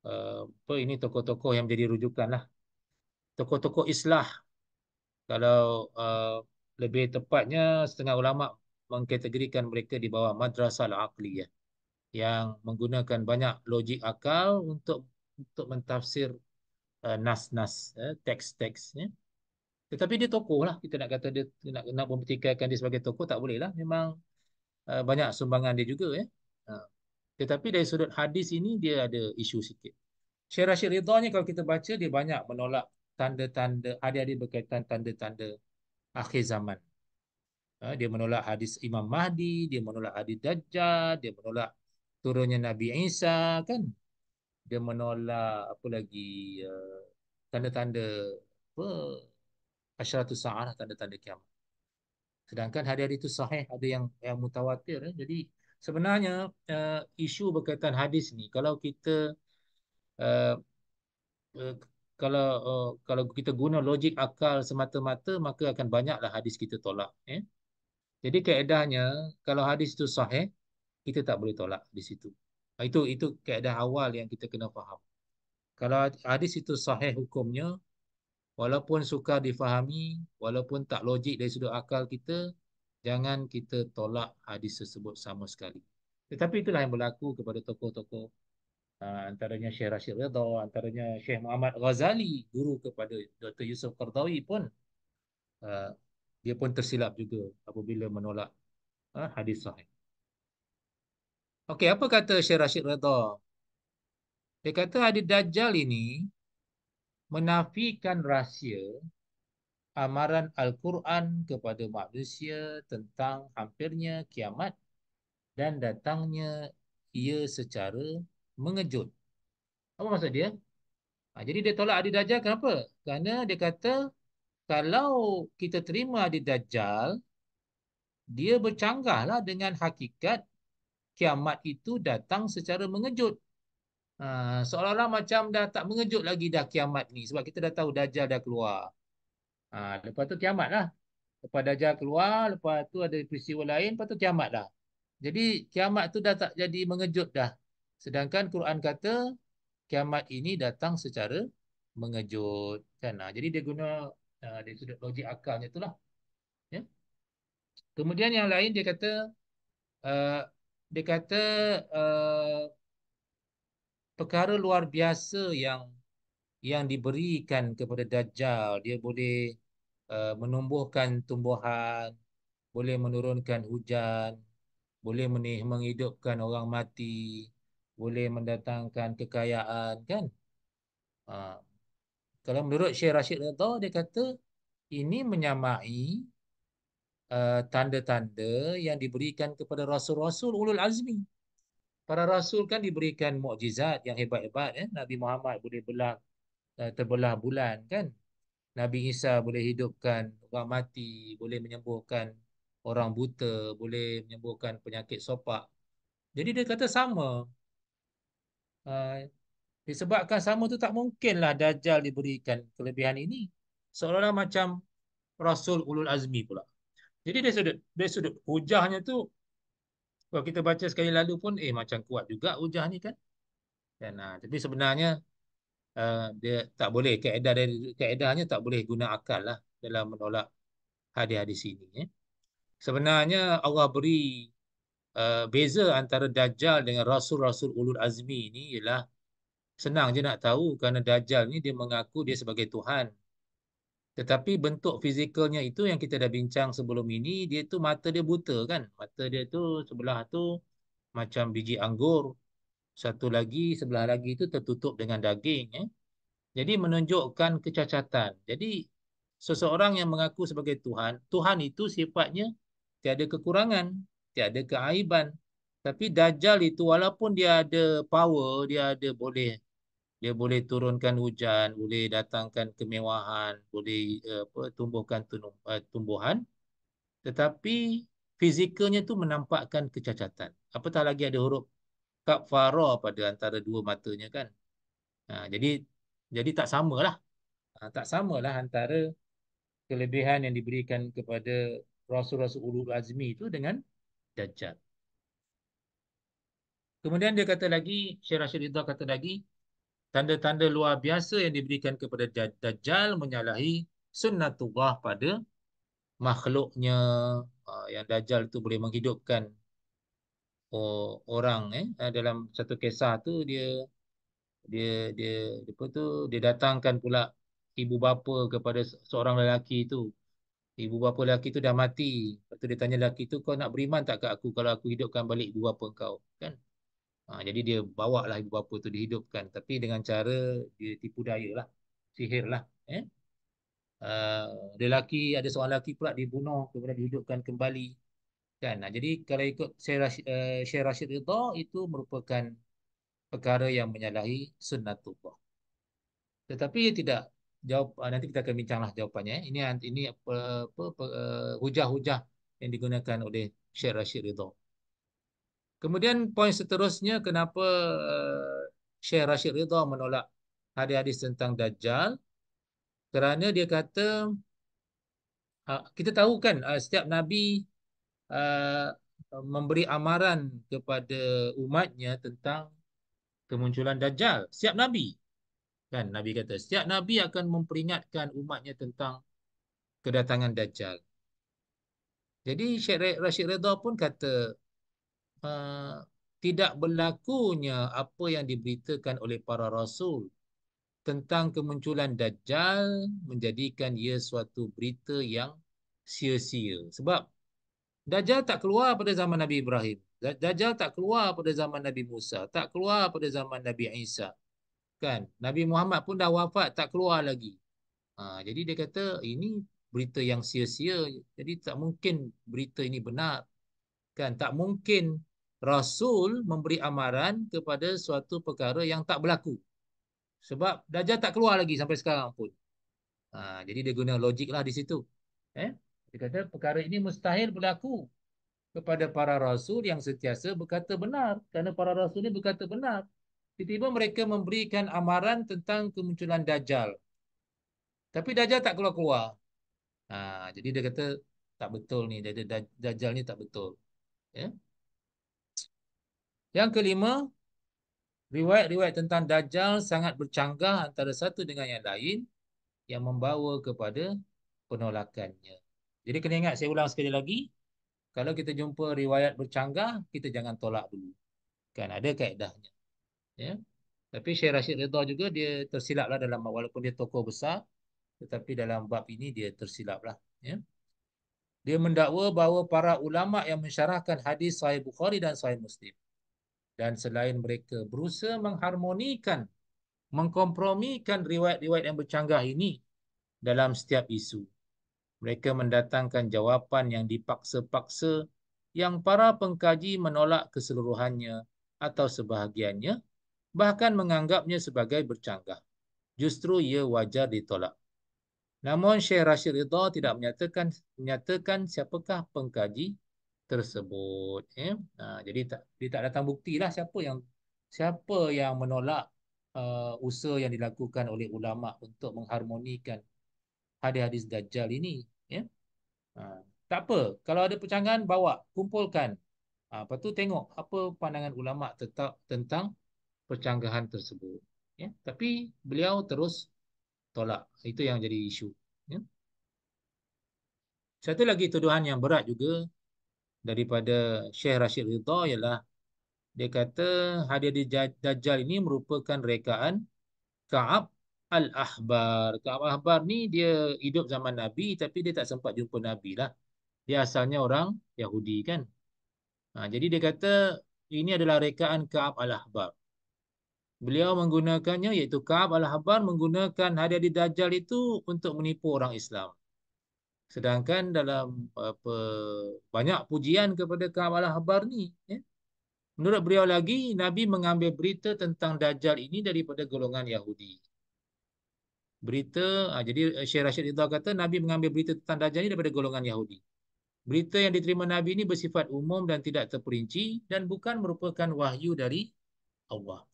ah, apa ini tokoh-tokoh yang menjadi rujukan lah. Tokoh-tokoh islah. Kalau ah, lebih tepatnya setengah ulama mengkategorikan mereka di bawah madrasah al-aqli yang menggunakan banyak logik akal untuk untuk mentafsir Uh, nas-nas, uh, teks-teks. Ya. Tetapi dia tokoh lah. Kita nak kata dia nak, nak mempertikaikan dia sebagai tokoh, tak boleh lah. Memang uh, banyak sumbangan dia juga. Ya. Uh. Tetapi dari sudut hadis ini, dia ada isu sikit. Syed Rashid Ridha ni kalau kita baca, dia banyak menolak tanda-tanda, ada-ada berkaitan tanda-tanda akhir zaman. Uh, dia menolak hadis Imam Mahdi, dia menolak hadis Dajjal, dia menolak turunnya Nabi Isa, kan? dia menolak apa lagi eh, tanda-tanda uh, apa asyaratu sa'arah tanda-tanda kiamat. Sedangkan hadis-hadis itu sahih ada yang yang mutawatir eh. jadi sebenarnya uh, isu berkaitan hadis ni kalau kita uh, uh, kalau uh, kalau kita guna logik akal semata-mata maka akan banyaklah hadis kita tolak eh. Jadi kaedahnya kalau hadis itu sahih kita tak boleh tolak di situ. Ah, itu itu keadaan awal yang kita kena faham. Kalau hadis itu sahih hukumnya, walaupun sukar difahami, walaupun tak logik dari sudut akal kita, jangan kita tolak hadis tersebut sama sekali. Tetapi itulah yang berlaku kepada tokoh-tokoh ah, antaranya Syekh Rashid Ridha, antaranya Syekh Muhammad Ghazali, guru kepada Dr. Yusuf Qardawi pun ah, dia pun tersilap juga apabila menolak hadis sahih. Okey, apa kata Syekh Rashid Redha? Dia kata hadis Dajjal ini menafikan rahsia amaran Al-Quran kepada manusia tentang hampirnya kiamat dan datangnya ia secara mengejut. Apa maksud dia? Ha, jadi dia tolak hadis Dajjal kenapa? Kerana dia kata kalau kita terima hadis Dajjal, dia bercanggahlah dengan hakikat kiamat itu datang secara mengejut. Ha, seolah-olah macam dah tak mengejut lagi dah kiamat ni. Sebab kita dah tahu Dajjal dah keluar. Ha, lepas tu kiamat lah. Lepas Dajjal keluar, lepas tu ada peristiwa lain, lepas tu kiamat lah. Jadi kiamat tu dah tak jadi mengejut dah. Sedangkan Quran kata kiamat ini datang secara mengejut. Kan? Ha, jadi dia guna ha, dari sudut logik akalnya tu lah. Ya? Kemudian yang lain dia kata uh, dia kata uh, perkara luar biasa yang yang diberikan kepada dajjal dia boleh uh, menumbuhkan tumbuhan boleh menurunkan hujan boleh menghidupkan orang mati boleh mendatangkan kekayaan kan uh, kalau menurut Syekh Rashid Redha dia kata ini menyamai Eh, tanda-tanda uh, yang diberikan kepada rasul-rasul ulul azmi. Para rasul kan diberikan mukjizat yang hebat-hebat eh. Nabi Muhammad boleh belah eh, uh, terbelah bulan kan. Nabi Isa boleh hidupkan orang mati, boleh menyembuhkan orang buta, boleh menyembuhkan penyakit sopak. Jadi dia kata sama. Uh, disebabkan sama tu tak mungkinlah Dajjal diberikan kelebihan ini. Seolah-olah macam Rasul Ulul Azmi pula. Jadi dari sudut, dari sudut hujahnya tu, kalau kita baca sekali lalu pun, eh macam kuat juga hujah ni kan. Dan, nah, ha, tapi sebenarnya, uh, dia tak boleh, keedah dari, keedahnya tak boleh guna akal lah dalam menolak hadis-hadis ini. Eh. Sebenarnya Allah beri uh, beza antara Dajjal dengan Rasul-Rasul Ulul Azmi ni ialah senang je nak tahu kerana Dajjal ni dia mengaku dia sebagai Tuhan tetapi bentuk fizikalnya itu yang kita dah bincang sebelum ini, dia tu mata dia buta kan. Mata dia tu sebelah tu macam biji anggur. Satu lagi, sebelah lagi tu tertutup dengan daging. Eh? Jadi menunjukkan kecacatan. Jadi seseorang yang mengaku sebagai Tuhan, Tuhan itu sifatnya tiada kekurangan, tiada keaiban. Tapi Dajjal itu walaupun dia ada power, dia ada boleh dia boleh turunkan hujan, boleh datangkan kemewahan, boleh eh, apa tumbuhkan eh, tumbuhan. Tetapi fizikalnya tu menampakkan kecacatan. Apatah lagi ada huruf kafara pada antara dua matanya kan. Ha, jadi jadi tak samalah. Ha, tak samalah antara kelebihan yang diberikan kepada rasul-rasul ulul azmi itu dengan dajjal. Kemudian dia kata lagi Syekh Rashid Ridha kata lagi tanda-tanda luar biasa yang diberikan kepada Dajjal menyalahi sunnatullah pada makhluknya ah, yang Dajjal tu boleh menghidupkan orang eh ah, dalam satu kisah tu dia dia dia apa tu dia datangkan pula ibu bapa kepada seorang lelaki tu ibu bapa lelaki tu dah mati lepas tu dia tanya lelaki tu kau nak beriman tak ke aku kalau aku hidupkan balik ibu bapa kau kan Ha, jadi dia bawa lah ibu bapa tu dihidupkan. Tapi dengan cara dia tipu daya lah. Sihir lah. Eh? Uh, ada lelaki, ada seorang lelaki pula dibunuh kemudian dihidupkan kembali. Kan? Nah, ha, jadi kalau ikut Syekh Rashid, uh, itu merupakan perkara yang menyalahi sunnatullah. Tetapi ia tidak jawab ha, nanti kita akan bincanglah jawapannya eh. Ini ini apa eh, hujah-hujah yang digunakan oleh Syekh Rashid Ridha. Kemudian poin seterusnya kenapa uh, eh, Syekh Rashid Ridha menolak hadis-hadis tentang Dajjal. Kerana dia kata, uh, kita tahu kan uh, setiap Nabi uh, memberi amaran kepada umatnya tentang kemunculan Dajjal. Setiap Nabi. Kan Nabi kata, setiap Nabi akan memperingatkan umatnya tentang kedatangan Dajjal. Jadi Syekh Rashid Ridha pun kata, uh, tidak berlakunya apa yang diberitakan oleh para rasul tentang kemunculan Dajjal menjadikan ia suatu berita yang sia-sia. Sebab Dajjal tak keluar pada zaman Nabi Ibrahim. Dajjal tak keluar pada zaman Nabi Musa. Tak keluar pada zaman Nabi Isa. Kan? Nabi Muhammad pun dah wafat, tak keluar lagi. Ha, jadi dia kata ini berita yang sia-sia. Jadi tak mungkin berita ini benar. Kan tak mungkin rasul memberi amaran kepada suatu perkara yang tak berlaku. Sebab dajjal tak keluar lagi sampai sekarang pun. Ha, jadi dia guna logik lah di situ. Eh? Dia kata perkara ini mustahil berlaku kepada para rasul yang sentiasa berkata benar kerana para rasul ini berkata benar. Tiba-tiba mereka memberikan amaran tentang kemunculan dajjal. Tapi dajjal tak keluar-keluar. Ha, jadi dia kata tak betul ni, dajjal ni tak betul. Ya. Yang kelima, riwayat-riwayat tentang Dajjal sangat bercanggah antara satu dengan yang lain yang membawa kepada penolakannya. Jadi kena ingat, saya ulang sekali lagi. Kalau kita jumpa riwayat bercanggah, kita jangan tolak dulu. Kan ada kaedahnya. Ya? Tapi Syekh Rashid Ridha juga, dia tersilaplah dalam, walaupun dia tokoh besar, tetapi dalam bab ini dia tersilaplah. Ya? Dia mendakwa bahawa para ulama yang mensyarahkan hadis Sahih Bukhari dan Sahih Muslim dan selain mereka berusaha mengharmonikan, mengkompromikan riwayat-riwayat yang bercanggah ini dalam setiap isu. Mereka mendatangkan jawapan yang dipaksa-paksa yang para pengkaji menolak keseluruhannya atau sebahagiannya bahkan menganggapnya sebagai bercanggah. Justru ia wajar ditolak. Namun Syekh Rashid Ridha tidak menyatakan menyatakan siapakah pengkaji tersebut. Eh? Ha, jadi tak, dia tak datang bukti lah siapa yang siapa yang menolak uh, usaha yang dilakukan oleh ulama untuk mengharmonikan hadis-hadis Dajjal ini. Eh? Ha, tak apa, kalau ada pecangan bawa, kumpulkan. Ha, lepas tu tengok apa pandangan ulama tetap tentang percanggahan tersebut. Ya, tapi beliau terus tolak. Itu yang jadi isu. Ya? Satu lagi tuduhan yang berat juga daripada Syekh Rashid Ridha ialah dia kata hadiah di Dajjal ini merupakan rekaan Ka'ab Al-Ahbar. Ka'ab Al-Ahbar ni dia hidup zaman Nabi tapi dia tak sempat jumpa Nabi lah. Dia asalnya orang Yahudi kan. Ha, jadi dia kata ini adalah rekaan Ka'ab Al-Ahbar. Beliau menggunakannya iaitu Kaab Al-Habbar menggunakan hadiah di Dajjal itu untuk menipu orang Islam. Sedangkan dalam apa, banyak pujian kepada Kaab Al-Habbar ini. Ya? Menurut beliau lagi, Nabi mengambil berita tentang Dajjal ini daripada golongan Yahudi. Berita, ah, jadi eh, Syekh Rashid Ridha kata Nabi mengambil berita tentang Dajjal ini daripada golongan Yahudi. Berita yang diterima Nabi ini bersifat umum dan tidak terperinci dan bukan merupakan wahyu dari Allah.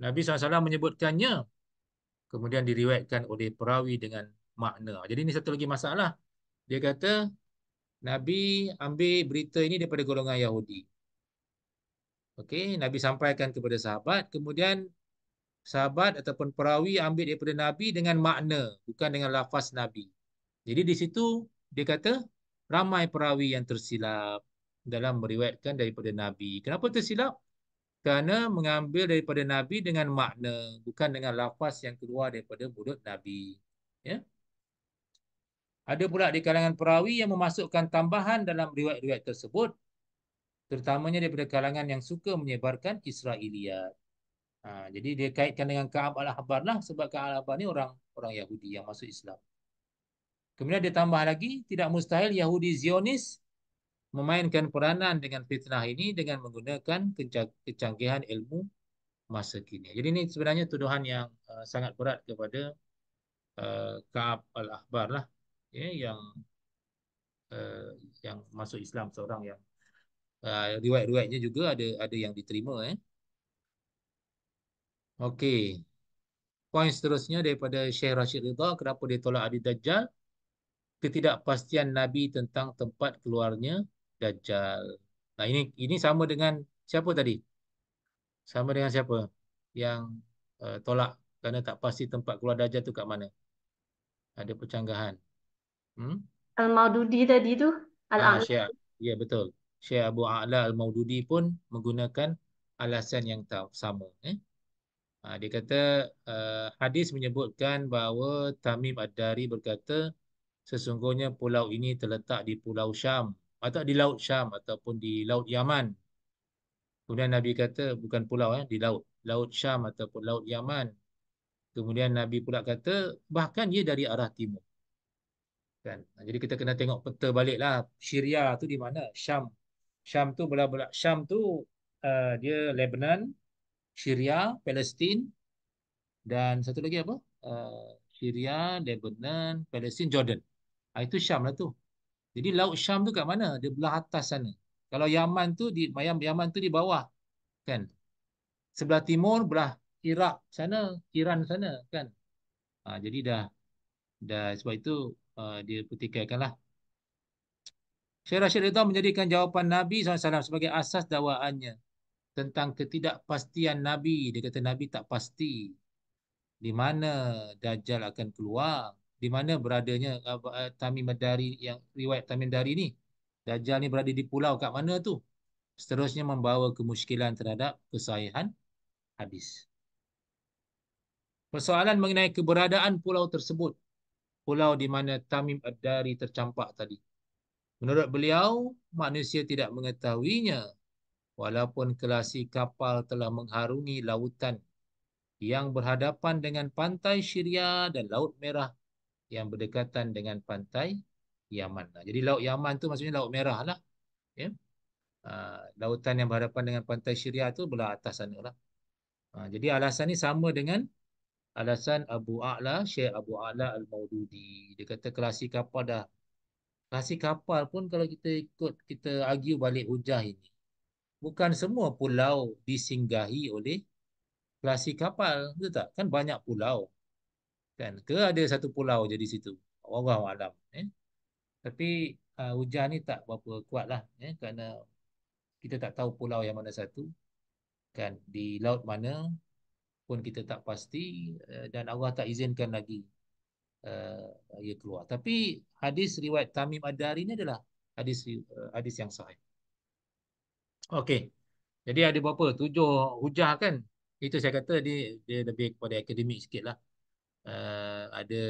Nabi SAW menyebutkannya. Kemudian diriwayatkan oleh perawi dengan makna. Jadi ini satu lagi masalah. Dia kata, Nabi ambil berita ini daripada golongan Yahudi. Okey, Nabi sampaikan kepada sahabat. Kemudian sahabat ataupun perawi ambil daripada Nabi dengan makna. Bukan dengan lafaz Nabi. Jadi di situ dia kata, ramai perawi yang tersilap dalam meriwayatkan daripada Nabi. Kenapa tersilap? kerana mengambil daripada Nabi dengan makna, bukan dengan lafaz yang keluar daripada mulut Nabi. Ya? Ada pula di kalangan perawi yang memasukkan tambahan dalam riwayat-riwayat tersebut, terutamanya daripada kalangan yang suka menyebarkan Israeliyat. Ha, jadi dia kaitkan dengan Kaab Al-Ahbar lah, sebab Kaab Al-Ahbar ni orang, orang Yahudi yang masuk Islam. Kemudian dia tambah lagi, tidak mustahil Yahudi Zionis memainkan peranan dengan fitnah ini dengan menggunakan kecanggihan ilmu masa kini. Jadi ini sebenarnya tuduhan yang uh, sangat berat kepada uh, Kaab al-Ahbar lah ya, yang uh, yang masuk Islam seorang yang uh, riwayat-riwayatnya juga ada ada yang diterima eh. Okey. Poin seterusnya daripada Syekh Rashid Ridha kenapa dia tolak Adi Dajjal? Ketidakpastian Nabi tentang tempat keluarnya Dajjal. Nah ini ini sama dengan siapa tadi? Sama dengan siapa yang uh, tolak kerana tak pasti tempat keluar Dajjal tu kat mana? Ada percanggahan. Hmm? Al-Maududi tadi tu. Ah, Al ah, ya yeah, betul. Syekh Abu A'la Al-Maududi pun menggunakan alasan yang sama. Eh? Ah, dia kata uh, hadis menyebutkan bahawa Tamim Ad-Dari berkata sesungguhnya pulau ini terletak di Pulau Syam atau di Laut Syam ataupun di Laut Yaman. Kemudian Nabi kata bukan pulau eh, di Laut. Laut Syam ataupun Laut Yaman. Kemudian Nabi pula kata bahkan dia dari arah timur. Kan? Jadi kita kena tengok peta baliklah Syria tu di mana? Syam. Syam tu bola-bola Syam tu uh, dia Lebanon, Syria, Palestin dan satu lagi apa? Uh, Syria, Lebanon, Palestin, Jordan. Ah itu Syam lah tu. Jadi Laut Syam tu kat mana? Dia belah atas sana. Kalau Yaman tu di Mayam Yaman tu di bawah kan. Sebelah timur belah Iraq sana, Iran sana kan. Ha, jadi dah dah sebab itu uh, dia petikaikanlah. Syekh Rashid Ridha menjadikan jawapan Nabi SAW sebagai asas dakwaannya tentang ketidakpastian Nabi. Dia kata Nabi tak pasti di mana Dajjal akan keluar di mana beradanya uh, eh, Tamim dari yang riwayat Tamim dari ni. Dajjal ni berada di pulau kat mana tu? Seterusnya membawa kemusykilan terhadap kesahihan hadis. Persoalan mengenai keberadaan pulau tersebut. Pulau di mana Tamim dari tercampak tadi. Menurut beliau, manusia tidak mengetahuinya walaupun kelasi kapal telah mengharungi lautan yang berhadapan dengan pantai Syria dan Laut Merah yang berdekatan dengan pantai Yaman. Jadi laut Yaman tu maksudnya laut merah lah. Ya? Uh, lautan yang berhadapan dengan pantai Syria tu belah atas sana lah. Uh, jadi alasan ni sama dengan alasan Abu A'la, Syekh Abu A'la Al-Maududi. Dia kata kelasi kapal dah. Kelasi kapal pun kalau kita ikut, kita argue balik hujah ini. Bukan semua pulau disinggahi oleh kelasi kapal. Betul tak? Kan banyak pulau kan ke ada satu pulau jadi situ Allah alam eh? tapi uh, hujan ni tak berapa kuatlah eh kerana kita tak tahu pulau yang mana satu kan di laut mana pun kita tak pasti uh, dan Allah tak izinkan lagi uh, ia keluar tapi hadis riwayat Tamim Ad-Dari ni adalah hadis uh, hadis yang sahih okey jadi ada berapa tujuh hujah kan itu saya kata dia, dia lebih kepada akademik sikit lah uh, ada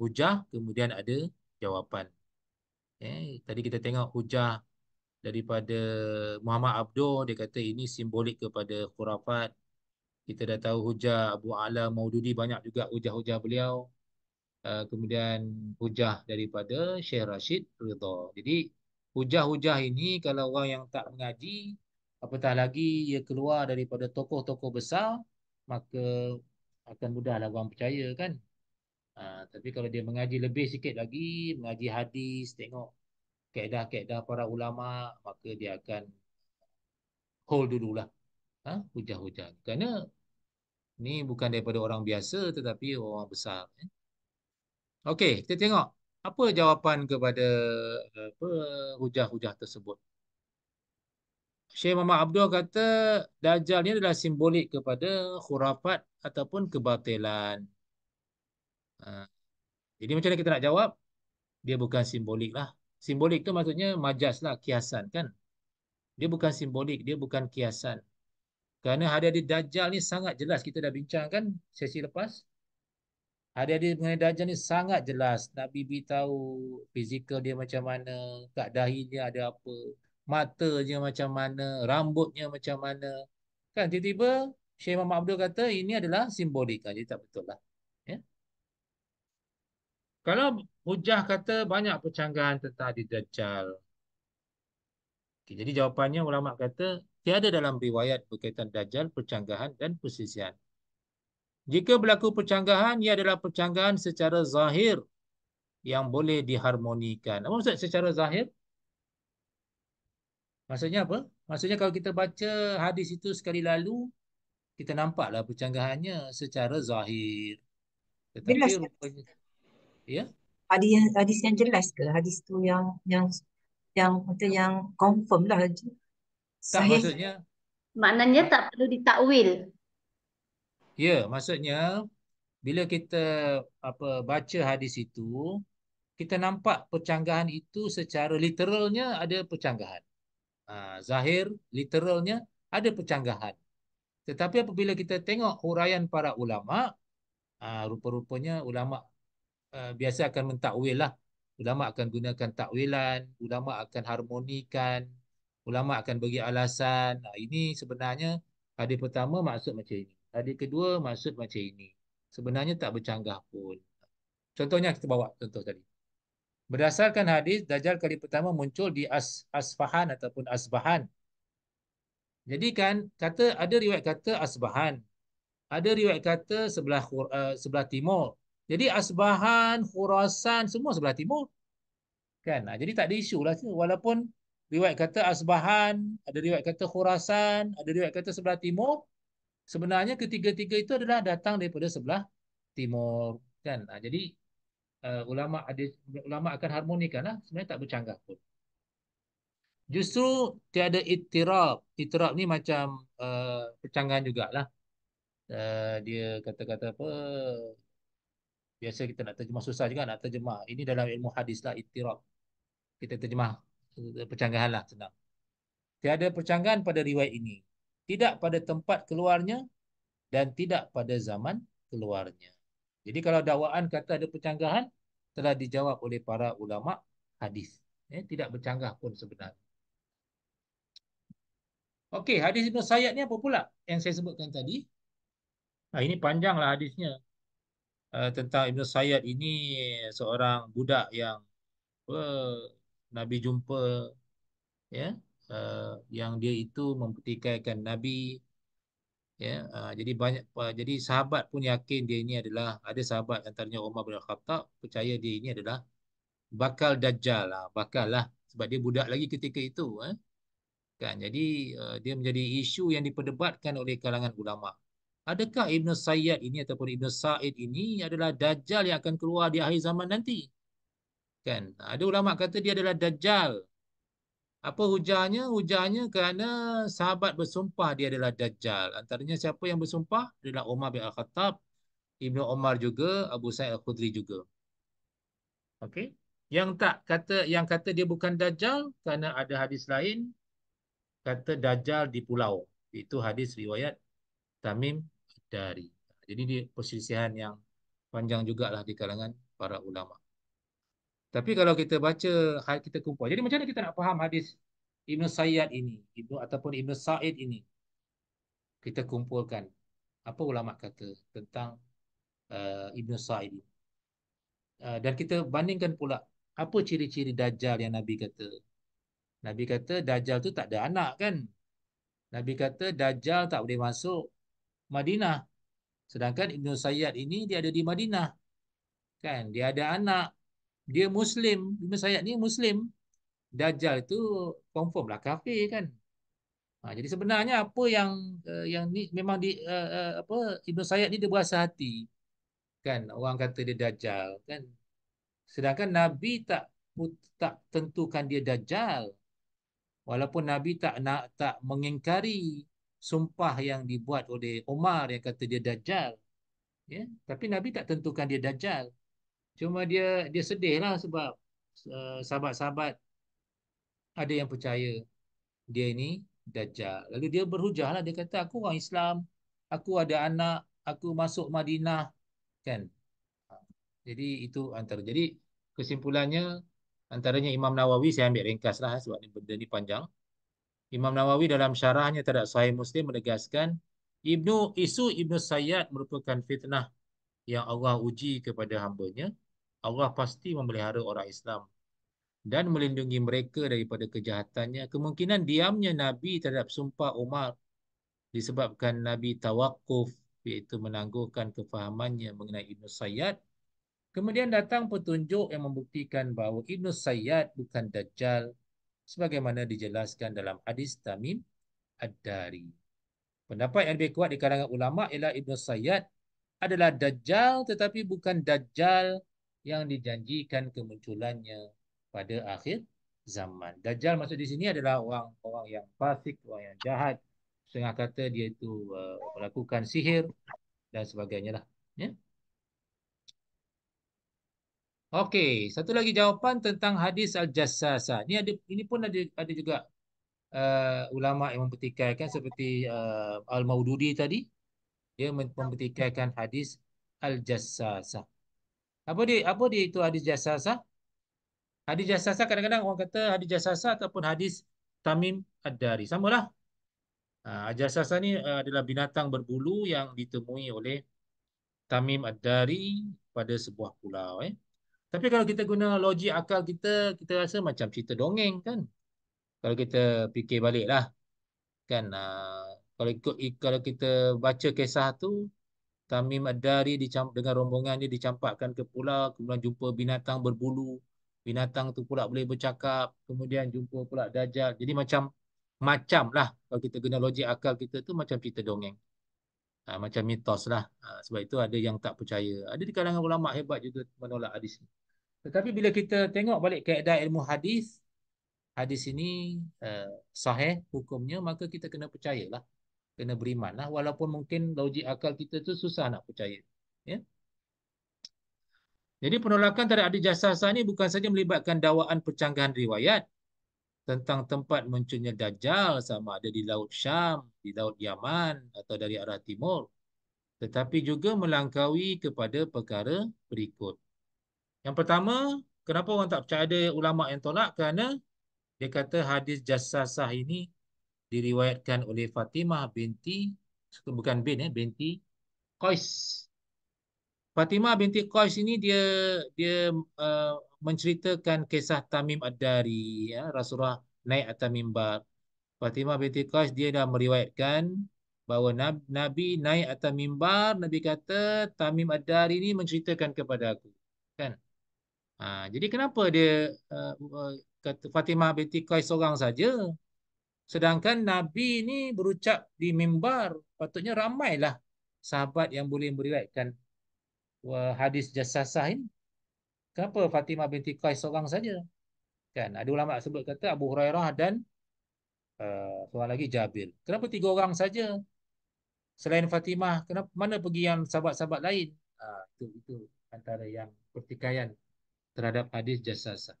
hujah kemudian ada jawapan. Eh, tadi kita tengok hujah daripada Muhammad Abdul dia kata ini simbolik kepada khurafat. Kita dah tahu hujah Abu Ala Maududi banyak juga hujah-hujah beliau. Uh, kemudian hujah daripada Syekh Rashid Ridha. Jadi hujah-hujah ini kalau orang yang tak mengaji apatah lagi ia keluar daripada tokoh-tokoh besar maka akan mudahlah orang percaya kan. Ha, tapi kalau dia mengaji lebih sikit lagi, mengaji hadis, tengok kaedah-kaedah para ulama, maka dia akan hold dululah. Ha, hujah-hujah. Kerana ni bukan daripada orang biasa tetapi orang besar. Eh? Okey, kita tengok apa jawapan kepada eh, hujah-hujah tersebut. Syekh Muhammad Abdul kata Dajjal ni adalah simbolik kepada khurafat ataupun kebatilan. Ha. Jadi macam mana kita nak jawab? Dia bukan simbolik lah. Simbolik tu maksudnya majas lah, kiasan kan? Dia bukan simbolik, dia bukan kiasan. Kerana hadiah hadir Dajjal ni sangat jelas kita dah bincang kan sesi lepas. Hadiah hadir mengenai Dajjal ni sangat jelas. Nabi tahu fizikal dia macam mana, kak dahi dia ada apa matanya macam mana, rambutnya macam mana. Kan tiba-tiba Syekh Muhammad Abdul kata ini adalah simbolik. Ah, jadi tak betul lah. Ya? Kalau hujah kata banyak percanggahan tentang di Dajjal. Okay, jadi jawapannya ulama kata tiada dalam riwayat berkaitan Dajjal percanggahan dan persisian. Jika berlaku percanggahan, ia adalah percanggahan secara zahir yang boleh diharmonikan. Apa maksud secara zahir? Maksudnya apa? Maksudnya kalau kita baca hadis itu sekali lalu, kita nampaklah percanggahannya secara zahir. Tetapi jelas. Kan? rupanya... Ya? Hadis yang, hadis yang jelas ke? Hadis tu yang yang yang kata yang confirm lah. tu. Tak maksudnya... Maknanya ya. tak perlu ditakwil. Ya, maksudnya bila kita apa baca hadis itu, kita nampak percanggahan itu secara literalnya ada percanggahan. Ah, zahir, literalnya, ada percanggahan. Tetapi apabila kita tengok huraian para ulama', ah, rupa-rupanya ulama' ah, biasa akan mentakwil lah. Ulama' akan gunakan takwilan, ulama' akan harmonikan, ulama' akan bagi alasan. Ini sebenarnya hadir pertama maksud macam ini. Hadir kedua maksud macam ini. Sebenarnya tak bercanggah pun. Contohnya kita bawa contoh tadi. Berdasarkan hadis, Dajjal kali pertama muncul di As Asfahan ataupun Asbahan. Jadi kan, kata, ada riwayat kata Asbahan. Ada riwayat kata sebelah uh, sebelah timur. Jadi Asbahan, Khurasan, semua sebelah timur. kan? Nah, jadi tak ada isu lah. Walaupun riwayat kata Asbahan, ada riwayat kata Khurasan, ada riwayat kata sebelah timur. Sebenarnya ketiga-tiga itu adalah datang daripada sebelah timur. kan? Nah, jadi uh, ulama ada ulama akan harmonikanlah sebenarnya tak bercanggah pun justru tiada itirab itirab ni macam uh, eh, percanggahan jugalah uh, dia kata-kata apa biasa kita nak terjemah susah juga nak terjemah ini dalam ilmu hadis lah itirab kita terjemah percanggahan lah senang tiada percanggahan pada riwayat ini tidak pada tempat keluarnya dan tidak pada zaman keluarnya. Jadi kalau dakwaan kata ada pencanggahan, telah dijawab oleh para ulama hadis. Eh, tidak bercanggah pun sebenarnya. Okey, hadis Ibn Sayyad ni apa pula yang saya sebutkan tadi? Nah, ini panjanglah hadisnya. Uh, tentang Ibn Sayyad ini seorang budak yang uh, Nabi jumpa. ya, yeah? uh, Yang dia itu mempertikaikan Nabi ya uh, jadi banyak uh, jadi sahabat pun yakin dia ini adalah ada sahabat antaranya Umar bin Khattab percaya dia ini adalah bakal dajjal lah bakal lah sebab dia budak lagi ketika itu eh. kan jadi uh, dia menjadi isu yang diperdebatkan oleh kalangan ulama adakah Ibnu Sayyid ini ataupun Ibnu Said ini adalah dajjal yang akan keluar di akhir zaman nanti kan ada ulama kata dia adalah dajjal apa hujahnya? Hujahnya kerana sahabat bersumpah dia adalah Dajjal. Antaranya siapa yang bersumpah? Dia adalah Umar bin Al-Khattab, Ibnu Omar juga, Abu Sa'id Al-Khudri juga. Okay, Yang tak kata yang kata dia bukan Dajjal kerana ada hadis lain kata Dajjal di pulau. Itu hadis riwayat Tamim dari. Jadi ini perselisihan yang panjang jugalah di kalangan para ulama. Tapi kalau kita baca ha-, kita kumpul. Jadi macam mana kita nak faham hadis Ibn Sayyid ini Ibn, ataupun Ibn Sa'id ini? Kita kumpulkan apa ulama kata tentang uh, Ibn Sa'id ini. Uh, dan kita bandingkan pula apa ciri-ciri Dajjal yang Nabi kata. Nabi kata Dajjal tu tak ada anak kan? Nabi kata Dajjal tak boleh masuk Madinah. Sedangkan Ibn Sayyid ini dia ada di Madinah. Kan? Dia ada anak dia Muslim, lima sayat ni Muslim, Dajjal itu confirm lah kafir kan. Ha, jadi sebenarnya apa yang uh, yang ni memang di uh, uh, apa Ibnu Sayyid ni dia berasa hati kan orang kata dia dajjal kan sedangkan nabi tak tak tentukan dia dajjal walaupun nabi tak nak tak mengingkari sumpah yang dibuat oleh Omar yang kata dia dajjal ya tapi nabi tak tentukan dia dajjal Cuma dia dia sedihlah sebab eh, sahabat-sahabat uh, ada yang percaya dia ini dajjal. Lalu dia berhujahlah dia kata aku orang Islam, aku ada anak, aku masuk Madinah kan. Jadi itu antara. Jadi kesimpulannya antaranya Imam Nawawi saya ambil ringkaslah sebab ini benda ni panjang. Imam Nawawi dalam syarahnya terhadap Sahih Muslim menegaskan Ibnu isu Ibnu Sayyad merupakan fitnah yang Allah uji kepada hambanya, Allah pasti memelihara orang Islam dan melindungi mereka daripada kejahatannya. Kemungkinan diamnya Nabi terhadap sumpah Umar disebabkan Nabi tawakuf iaitu menangguhkan kefahamannya mengenai Ibn Sayyad. Kemudian datang petunjuk yang membuktikan bahawa Ibn Sayyad bukan Dajjal sebagaimana dijelaskan dalam hadis Tamim Ad-Dari. Pendapat yang lebih kuat di kalangan ulama ialah Ibn Sayyad adalah dajjal tetapi bukan dajjal yang dijanjikan kemunculannya pada akhir zaman. Dajjal maksud di sini adalah orang orang yang fasik, orang yang jahat. Setengah kata dia itu uh, melakukan sihir dan sebagainya lah. Ya? Okey, satu lagi jawapan tentang hadis al jasasa Ini, ada, ini pun ada, ada juga uh, ulama yang mempertikaikan seperti uh, Al-Maududi tadi dia mempertikaikan hadis al-jassasah. Apa dia apa dia itu hadis jassasah? Hadis jassasah kadang-kadang orang kata hadis jassasah ataupun hadis tamim ad-dari. Samalah. Ah ha, uh, jassasah ni uh, adalah binatang berbulu yang ditemui oleh tamim ad-dari pada sebuah pulau eh. Tapi kalau kita guna logik akal kita kita rasa macam cerita dongeng kan. Kalau kita fikir baliklah kan uh, kalau ikut kalau kita baca kisah tu kami madari dari dengan rombongan dia dicampakkan ke pulau kemudian jumpa binatang berbulu binatang tu pula boleh bercakap kemudian jumpa pula dajjal jadi macam macam lah kalau kita guna logik akal kita tu macam cerita dongeng ha, macam mitos lah ha, sebab itu ada yang tak percaya ada di kalangan ulama hebat juga menolak hadis ni tetapi bila kita tengok balik keadaan ilmu hadis hadis ini uh, sahih hukumnya maka kita kena percayalah kena beriman lah. Walaupun mungkin logik akal kita tu susah nak percaya. Ya? Jadi penolakan terhadap adik jasah sah ni bukan saja melibatkan dakwaan percanggahan riwayat tentang tempat munculnya Dajjal sama ada di Laut Syam, di Laut Yaman atau dari arah timur. Tetapi juga melangkaui kepada perkara berikut. Yang pertama, kenapa orang tak percaya ada ulama' yang tolak? Kerana dia kata hadis jasa sah ini diriwayatkan oleh Fatimah binti bukan bin ya binti Qais Fatimah binti Qais ini dia dia uh, menceritakan kisah Tamim Ad-Dari ya Rasulullah naik atas mimbar Fatimah binti Qais dia dah meriwayatkan bahawa Nabi naik atas mimbar Nabi kata Tamim Ad-Dari ini menceritakan kepada aku kan ha, jadi kenapa dia uh, uh, kata Fatimah binti Qais seorang saja Sedangkan Nabi ni berucap di mimbar, patutnya ramailah sahabat yang boleh meriwayatkan eh, hadis jasasah ini. Kenapa Fatimah binti Qais seorang saja? Kan, ada ulama sebut kata Abu Hurairah dan uh, lagi Jabir. Kenapa tiga orang saja? Selain Fatimah, kenapa mana pergi yang sahabat-sahabat lain? Uh, itu itu antara yang pertikaian terhadap hadis jasasah.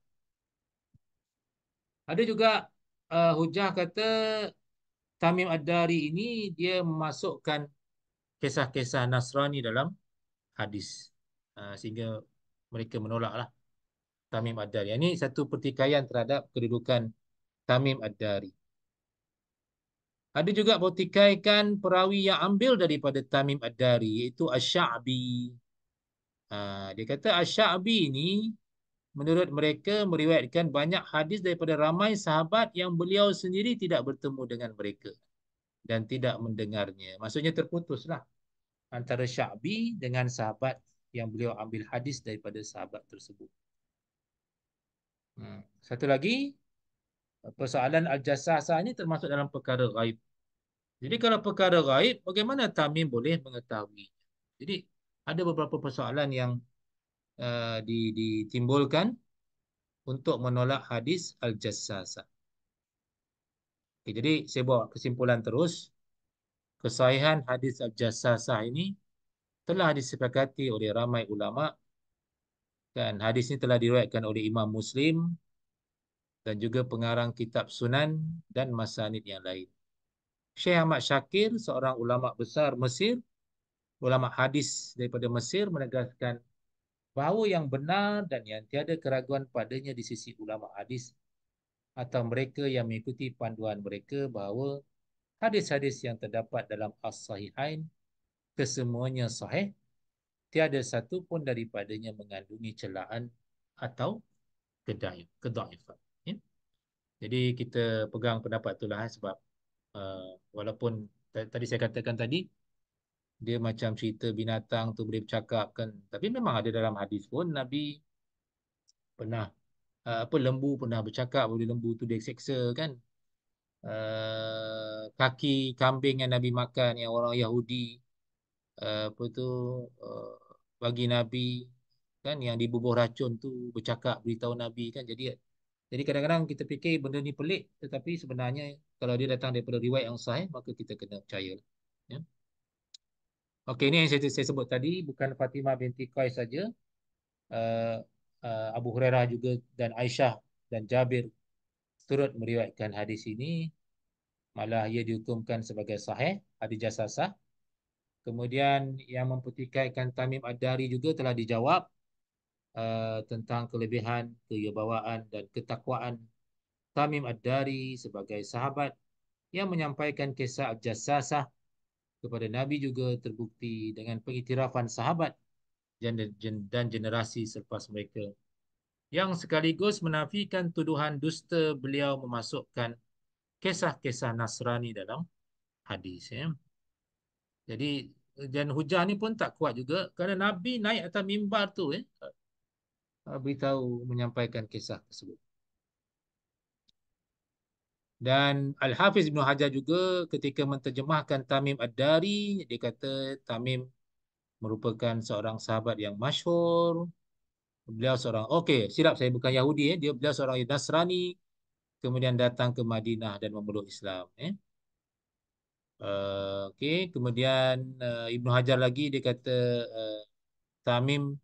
Ada juga uh, hujah kata Tamim Ad-Dari ini dia memasukkan kisah-kisah Nasrani dalam hadis. Uh, sehingga mereka menolaklah Tamim Ad-Dari. Ini satu pertikaian terhadap kedudukan Tamim Ad-Dari. Ada juga pertikaikan perawi yang ambil daripada Tamim Ad-Dari iaitu Asy'abi. Uh, ah, dia kata Asy'abi ini Menurut mereka meriwayatkan banyak hadis daripada ramai sahabat yang beliau sendiri tidak bertemu dengan mereka dan tidak mendengarnya. Maksudnya terputuslah antara Syabi dengan sahabat yang beliau ambil hadis daripada sahabat tersebut. Hmm. Satu lagi, persoalan Al-Jasasa ini termasuk dalam perkara gaib. Jadi kalau perkara gaib, bagaimana Tamim boleh mengetahuinya? Jadi ada beberapa persoalan yang Uh, di ditimbulkan untuk menolak hadis al-jassasa. Okay, jadi saya bawa kesimpulan terus kesahihan hadis al-jassasa ini telah disepakati oleh ramai ulama dan hadis ini telah diriwayatkan oleh Imam Muslim dan juga pengarang kitab Sunan dan masanid yang lain. Syekh Ahmad Syakir seorang ulama besar Mesir ulama hadis daripada Mesir menegaskan bahawa yang benar dan yang tiada keraguan padanya di sisi ulama hadis atau mereka yang mengikuti panduan mereka bahawa hadis-hadis yang terdapat dalam as-sahihain kesemuanya sahih tiada satu pun daripadanya mengandungi celaan atau kedaif kedaifan ya? jadi kita pegang pendapat itulah eh, sebab uh, walaupun tadi saya katakan tadi dia macam cerita binatang tu boleh bercakap kan tapi memang ada dalam hadis pun nabi pernah eh, apa lembu pernah bercakap boleh lembu tu dia seksa kan uh, kaki kambing yang nabi makan yang orang Yahudi uh, apa tu uh, bagi nabi kan yang dibubuh racun tu bercakap beritahu nabi kan jadi jadi kadang-kadang kita fikir benda ni pelik tetapi sebenarnya kalau dia datang daripada riwayat yang sahih maka kita kena percaya ya yeah? Okey ini yang saya, saya sebut tadi bukan Fatimah binti Qais saja. Uh, uh, Abu Hurairah juga dan Aisyah dan Jabir turut meriwayatkan hadis ini malah ia dihukumkan sebagai sahih hadis jasasah. Kemudian yang mempertikaikan Tamim Ad-Dari juga telah dijawab uh, tentang kelebihan, keyebawaan dan ketakwaan Tamim Ad-Dari sebagai sahabat yang menyampaikan kisah jasasah kepada Nabi juga terbukti dengan pengiktirafan sahabat dan generasi selepas mereka yang sekaligus menafikan tuduhan dusta beliau memasukkan kisah-kisah Nasrani dalam hadis. Ya. Jadi dan hujah ni pun tak kuat juga kerana Nabi naik atas mimbar tu ya, beritahu menyampaikan kisah tersebut. Dan Al-Hafiz Ibn Hajar juga ketika menterjemahkan Tamim Ad-Dari, dia kata Tamim merupakan seorang sahabat yang masyhur. Beliau seorang, okey, silap saya bukan Yahudi. Eh. Dia beliau seorang Nasrani. Kemudian datang ke Madinah dan memeluk Islam. Eh. Uh, okey, kemudian uh, Ibn Hajar lagi, dia kata uh, Tamim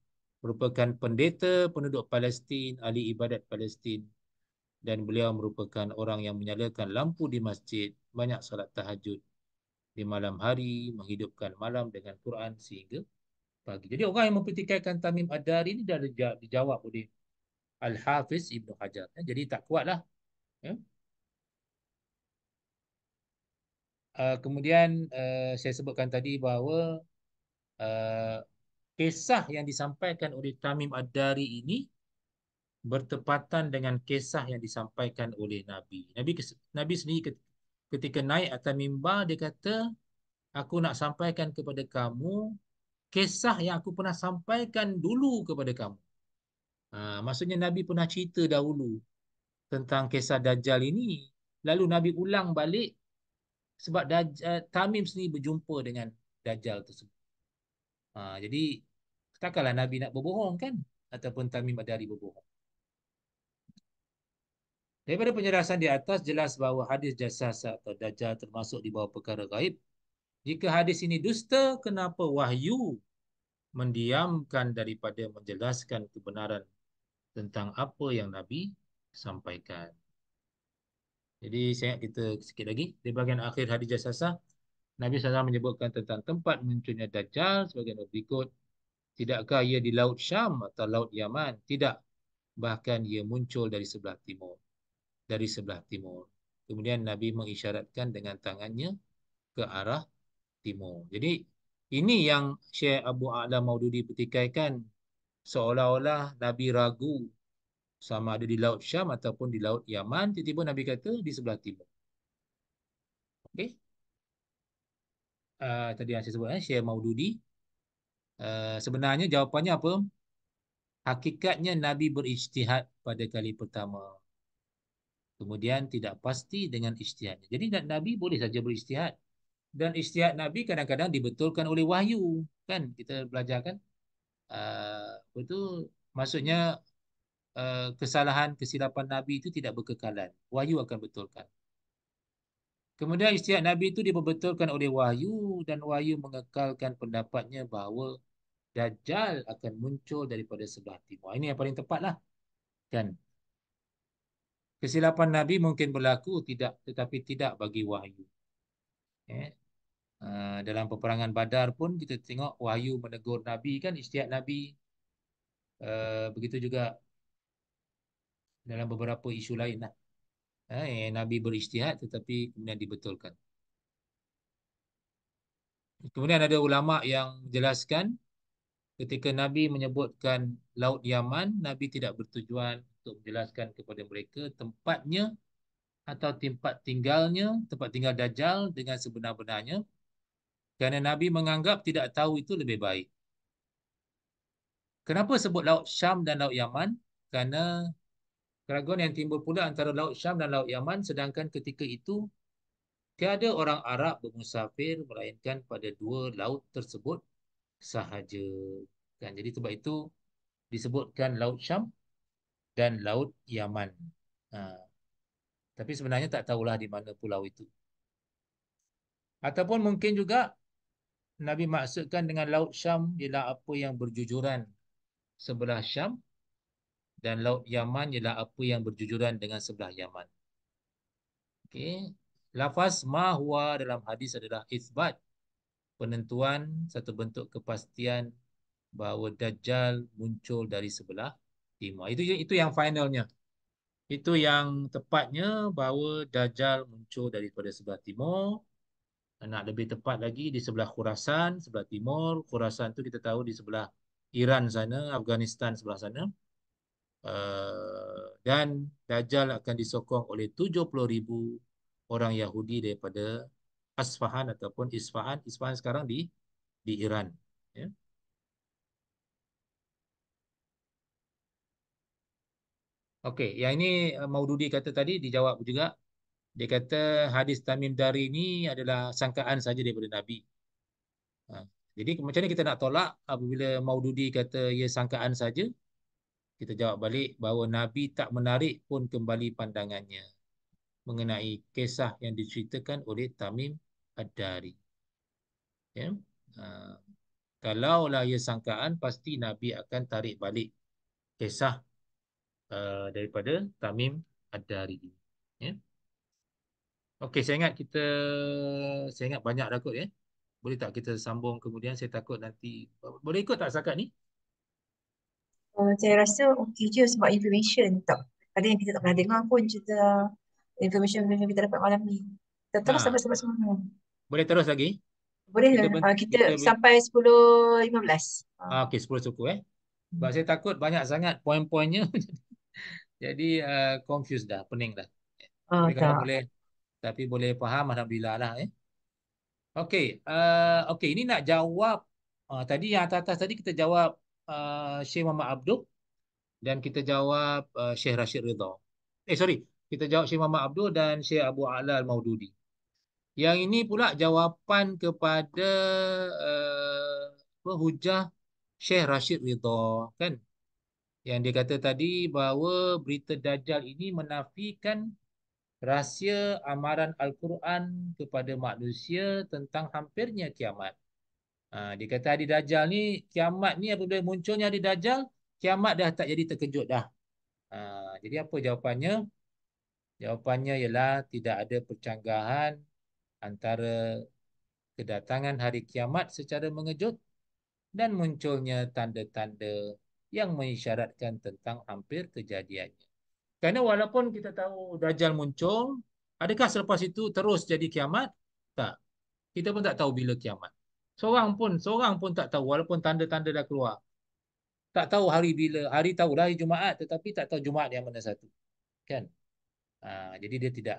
merupakan pendeta penduduk Palestin, ahli ibadat Palestin dan beliau merupakan orang yang menyalakan lampu di masjid, banyak salat tahajud di malam hari, menghidupkan malam dengan Quran sehingga pagi. Jadi orang yang mempertikaikan Tamim Adar ini dah dijawab oleh Al-Hafiz Ibnu Hajar. Ya, jadi tak kuatlah. Ya. Uh, kemudian uh, saya sebutkan tadi bahawa uh, kisah yang disampaikan oleh Tamim Adari ini bertepatan dengan kisah yang disampaikan oleh Nabi. Nabi Nabi sendiri ketika naik atas mimbar dia kata aku nak sampaikan kepada kamu kisah yang aku pernah sampaikan dulu kepada kamu. Ha, maksudnya Nabi pernah cerita dahulu tentang kisah Dajjal ini. Lalu Nabi ulang balik sebab Dajjal, eh, Tamim sendiri berjumpa dengan Dajjal tersebut. Ha, jadi, takkanlah Nabi nak berbohong kan? Ataupun Tamim ada hari berbohong. Daripada penjelasan di atas jelas bahawa hadis jasas atau dajjal termasuk di bawah perkara gaib. Jika hadis ini dusta, kenapa wahyu mendiamkan daripada menjelaskan kebenaran tentang apa yang Nabi sampaikan. Jadi saya ingat kita sikit lagi. Di bahagian akhir hadis jasasa, Nabi SAW menyebutkan tentang tempat munculnya Dajjal sebagai berikut. Tidakkah ia di Laut Syam atau Laut Yaman? Tidak. Bahkan ia muncul dari sebelah timur dari sebelah timur. Kemudian Nabi mengisyaratkan dengan tangannya ke arah timur. Jadi ini yang Syekh Abu A'la Maududi petikaikan seolah-olah Nabi ragu sama ada di Laut Syam ataupun di Laut Yaman, tiba-tiba Nabi kata di sebelah timur. Okey. Uh, ah, tadi yang saya sebut eh, Syekh Maududi uh, sebenarnya jawapannya apa? Hakikatnya Nabi berijtihad pada kali pertama. Kemudian tidak pasti dengan istihad. Jadi Nabi boleh saja beristihad. Dan istihad Nabi kadang-kadang dibetulkan oleh wahyu. Kan kita belajar kan. Uh, ah, itu maksudnya uh, kesalahan, kesilapan Nabi itu tidak berkekalan. Wahyu akan betulkan. Kemudian istihad Nabi itu dibetulkan oleh wahyu. Dan wahyu mengekalkan pendapatnya bahawa Dajjal akan muncul daripada sebelah timur. Ini yang paling tepat lah, Kan? Kesilapan Nabi mungkin berlaku tidak tetapi tidak bagi wahyu. Eh? Uh, dalam peperangan Badar pun kita tengok wahyu menegur Nabi kan istiadat Nabi. Uh, begitu juga dalam beberapa isu lain lah. Eh, Nabi beristiadat tetapi kemudian dibetulkan. Kemudian ada ulama yang jelaskan ketika Nabi menyebutkan Laut Yaman, Nabi tidak bertujuan untuk menjelaskan kepada mereka tempatnya atau tempat tinggalnya, tempat tinggal Dajjal dengan sebenar-benarnya. Kerana Nabi menganggap tidak tahu itu lebih baik. Kenapa sebut Laut Syam dan Laut Yaman? Kerana keraguan yang timbul pula antara Laut Syam dan Laut Yaman sedangkan ketika itu tiada orang Arab bermusafir melainkan pada dua laut tersebut sahaja. Kan? Jadi sebab itu disebutkan Laut Syam dan Laut Yaman. Ha. Tapi sebenarnya tak tahulah di mana pulau itu. Ataupun mungkin juga Nabi maksudkan dengan Laut Syam ialah apa yang berjujuran sebelah Syam dan Laut Yaman ialah apa yang berjujuran dengan sebelah Yaman. Okay. Lafaz mahuwa dalam hadis adalah isbat. Penentuan satu bentuk kepastian bahawa Dajjal muncul dari sebelah timur. Itu itu yang finalnya. Itu yang tepatnya bahawa Dajjal muncul daripada sebelah timur. Nak lebih tepat lagi di sebelah Khurasan, sebelah timur. Khurasan tu kita tahu di sebelah Iran sana, Afghanistan sebelah sana. Uh, dan Dajjal akan disokong oleh ribu orang Yahudi daripada Asfahan ataupun Isfahan. Isfahan sekarang di di Iran. Okey, yang ini eh, Maududi kata tadi dijawab juga. Dia kata hadis tamim dari ini adalah sangkaan saja daripada Nabi. Ha. Jadi macam mana kita nak tolak apabila Maududi kata ia sangkaan saja? Kita jawab balik bahawa Nabi tak menarik pun kembali pandangannya mengenai kisah yang diceritakan oleh Tamim Ad-Dari. Ya. Ha. Kalaulah ia sangkaan, pasti Nabi akan tarik balik kisah uh, daripada Tamim Ad-Dari. Yeah. Okey, saya ingat kita, saya ingat banyak dah kot ya. Yeah. Boleh tak kita sambung kemudian? Saya takut nanti, boleh ikut tak sakat ni? Uh, saya rasa okey je sebab information tak. Ada yang kita tak pernah dengar pun cerita information yang kita dapat malam ni. Kita terus ah. sampai sampai semua. Boleh terus lagi? Boleh kita, lah. kita, kita sampai 10.15. Ah, okey, 10 cukup eh. Hmm. Sebab saya takut banyak sangat poin-poinnya. (laughs) Jadi uh, confused dah, pening dah. Oh, tapi, tak. Boleh, tapi boleh faham Alhamdulillah lah. Eh. Okay, uh, eh, okay, ini nak jawab. Uh, tadi yang atas-atas tadi kita jawab uh, Syekh Muhammad Abdul dan kita jawab uh, Syekh Rashid Ridha. Eh sorry, kita jawab Syekh Muhammad Abdul dan Syekh Abu A'la Al-Maududi. Yang ini pula jawapan kepada uh, hujah Syekh Rashid Ridha. Kan? yang dia kata tadi bahawa berita dajjal ini menafikan rahsia amaran Al-Quran kepada manusia tentang hampirnya kiamat. Ha, dia kata hari dajjal ni, kiamat ni apabila munculnya hari dajjal, kiamat dah tak jadi terkejut dah. Ha, jadi apa jawapannya? Jawapannya ialah tidak ada percanggahan antara kedatangan hari kiamat secara mengejut dan munculnya tanda -tanda yang mengisyaratkan tentang hampir kejadiannya. Karena walaupun kita tahu Dajjal muncul, adakah selepas itu terus jadi kiamat? Tak. Kita pun tak tahu bila kiamat. Seorang pun seorang pun tak tahu walaupun tanda-tanda dah keluar. Tak tahu hari bila. Hari tahu lah hari Jumaat tetapi tak tahu Jumaat yang mana satu. Kan? Ha, jadi dia tidak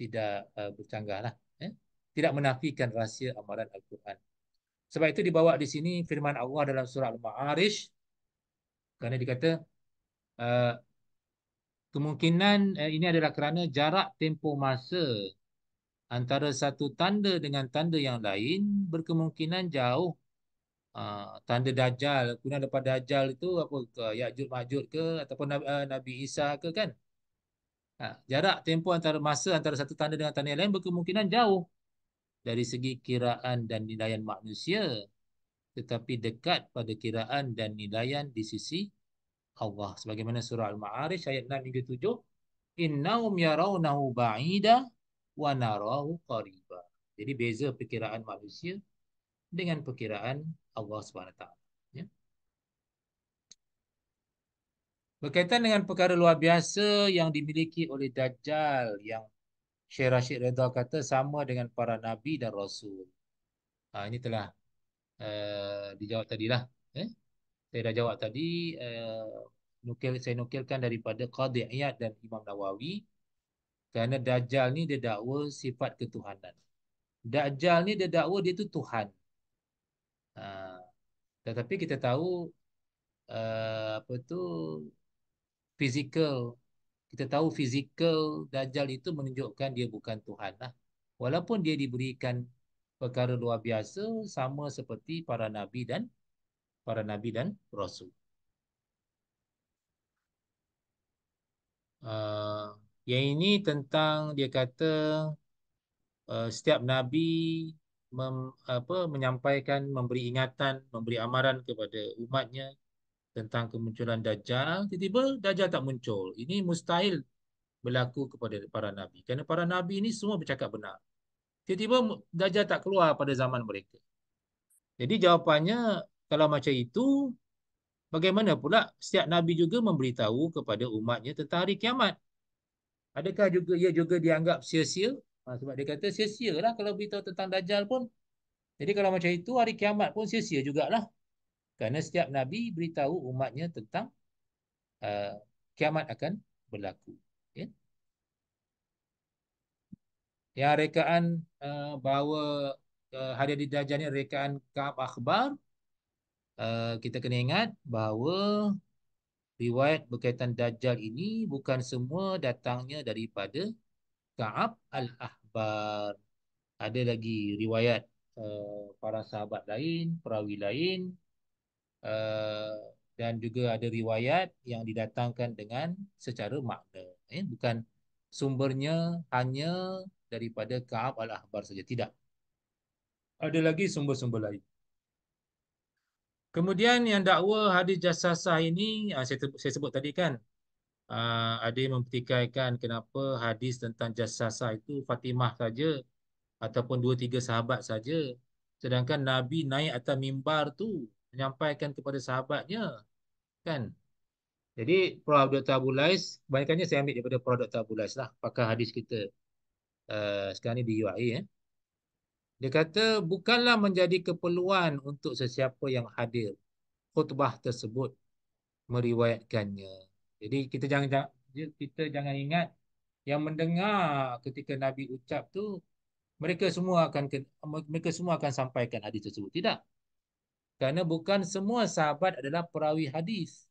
tidak uh, bercanggah lah. Eh? Tidak menafikan rahsia amaran Al-Quran. Sebab itu dibawa di sini firman Allah dalam surah Al-Ma'arish kerana dikata uh, kemungkinan uh, ini adalah kerana jarak tempoh masa antara satu tanda dengan tanda yang lain berkemungkinan jauh uh, tanda dajjal guna lepas dajjal itu apa ke yakjud majud ke ataupun nabi, uh, nabi Isa ke kan ha, jarak tempoh antara masa antara satu tanda dengan tanda yang lain berkemungkinan jauh dari segi kiraan dan nilaian manusia tetapi dekat pada kiraan dan nilaian di sisi Allah sebagaimana surah al-ma'arij ayat 6 hingga 7 innahum yarawnahu ba'ida wa narahu qariba jadi beza perkiraan manusia dengan perkiraan Allah swt. taala ya berkaitan dengan perkara luar biasa yang dimiliki oleh dajjal yang Syekh Rashid Redha kata sama dengan para nabi dan rasul ha, ini telah uh, dijawab tadilah eh saya dah jawab tadi uh, nukil saya nukilkan daripada qadi ayat dan imam nawawi kerana dajjal ni dia dakwa sifat ketuhanan dajjal ni dia dakwa dia tu tuhan uh, tetapi kita tahu uh, apa tu fizikal kita tahu fizikal dajjal itu menunjukkan dia bukan Tuhan lah. walaupun dia diberikan perkara luar biasa sama seperti para nabi dan para nabi dan rasul. Uh, yang ini tentang dia kata uh, setiap nabi mem, apa, menyampaikan memberi ingatan memberi amaran kepada umatnya tentang kemunculan dajjal tiba-tiba dajjal tak muncul ini mustahil berlaku kepada para nabi kerana para nabi ini semua bercakap benar tiba-tiba dajjal tak keluar pada zaman mereka. Jadi jawapannya kalau macam itu bagaimana pula setiap nabi juga memberitahu kepada umatnya tentang hari kiamat? Adakah juga ia juga dianggap sia-sia? Ha, sebab dia kata sia-sialah kalau beritahu tentang dajjal pun. Jadi kalau macam itu hari kiamat pun sia-sia jugalah. Kerana setiap nabi beritahu umatnya tentang uh, kiamat akan berlaku. Okay? Ya. Ya rekaan uh, eh, bahawa uh, eh, hari di dajannya rekaan kaab akhbar uh, kita kena ingat bahawa riwayat berkaitan dajjal ini bukan semua datangnya daripada kaab al akhbar ada lagi riwayat uh, para sahabat lain perawi lain uh, dan juga ada riwayat yang didatangkan dengan secara makna eh, bukan sumbernya hanya daripada Ka'ab al-Ahbar saja. Tidak. Ada lagi sumber-sumber lain. Kemudian yang dakwa hadis jasasah ini, ah, saya sebut tadi kan, ah, ada yang mempertikaikan kenapa hadis tentang jasasah itu Fatimah saja ataupun dua tiga sahabat saja. Sedangkan Nabi naik atas mimbar tu menyampaikan kepada sahabatnya. kan? Jadi produk tabulais, banyaknya saya ambil daripada produk tabulais lah, pakar hadis kita. Eh, sekarang ni di UAE eh. Dia kata bukanlah menjadi keperluan untuk sesiapa yang hadir khutbah tersebut meriwayatkannya. Jadi kita jangan, jangan ya, kita jangan ingat yang mendengar ketika Nabi ucap tu mereka semua akan mereka semua akan sampaikan hadis tersebut. Tidak. Kerana bukan semua sahabat adalah perawi hadis.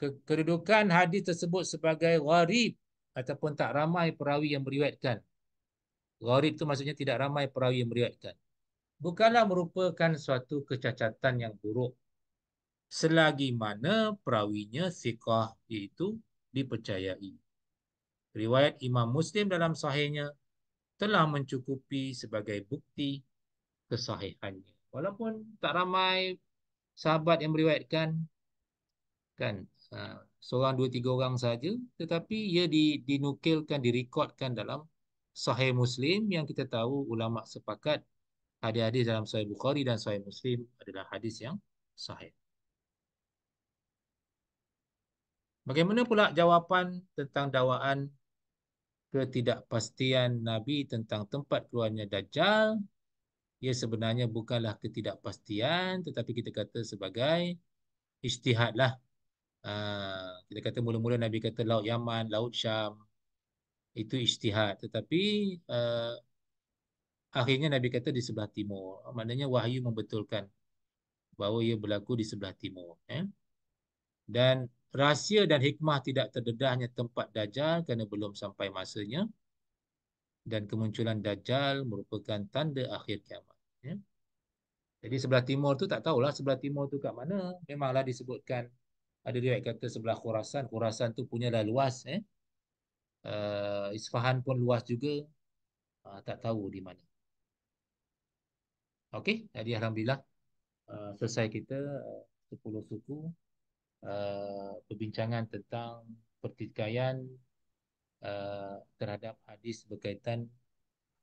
Kedudukan hadis tersebut sebagai warib ataupun tak ramai perawi yang meriwayatkan. Gharib tu maksudnya tidak ramai perawi yang meriwayatkan. Bukanlah merupakan suatu kecacatan yang buruk. Selagi mana perawinya siqah iaitu dipercayai. Riwayat Imam Muslim dalam sahihnya telah mencukupi sebagai bukti kesahihannya. Walaupun tak ramai sahabat yang meriwayatkan kan ha, seorang dua tiga orang saja tetapi ia di dinukilkan direkodkan dalam sahih muslim yang kita tahu ulama sepakat hadis-hadis dalam sahih bukhari dan sahih muslim adalah hadis yang sahih bagaimana pula jawapan tentang dakwaan ketidakpastian nabi tentang tempat keluarnya dajjal ia sebenarnya bukanlah ketidakpastian tetapi kita kata sebagai ijtihadlah Ha, kita kata mula-mula Nabi kata Laut Yaman, Laut Syam itu ijtihad tetapi uh, akhirnya Nabi kata di sebelah timur maknanya wahyu membetulkan bahawa ia berlaku di sebelah timur eh? dan rahsia dan hikmah tidak terdedahnya tempat dajal, kerana belum sampai masanya dan kemunculan dajal merupakan tanda akhir kiamat eh? jadi sebelah timur tu tak tahulah sebelah timur tu kat mana memanglah disebutkan ada riwayat kata sebelah Khurasan, Khurasan tu punya dah luas eh. Uh, Isfahan pun luas juga. Uh, tak tahu di mana. Okey, jadi alhamdulillah uh, selesai kita eh, sepuluh suku uh, perbincangan tentang pertikaian uh, terhadap hadis berkaitan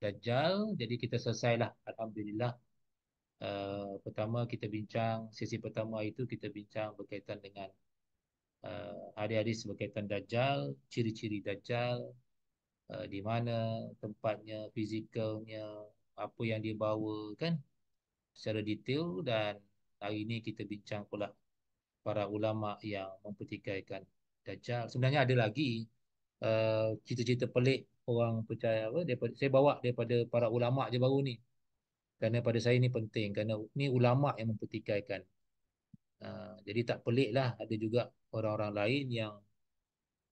dajjal. Jadi kita selesailah alhamdulillah. Uh, pertama kita bincang sesi pertama itu kita bincang berkaitan dengan Eh, hadis-hadis uh, berkaitan Dajjal, ciri-ciri Dajjal, uh, di mana tempatnya, fizikalnya, apa yang dia bawa, kan? Secara detail dan hari ini kita bincang pula para ulama yang mempertikaikan Dajjal. Sebenarnya ada lagi uh, cerita-cerita pelik orang percaya apa? Daripada, saya bawa daripada para ulama je baru ni. Kerana pada saya ini penting. Kerana ni ulama yang mempertikaikan Ah, jadi tak pelik lah ada juga orang-orang lain yang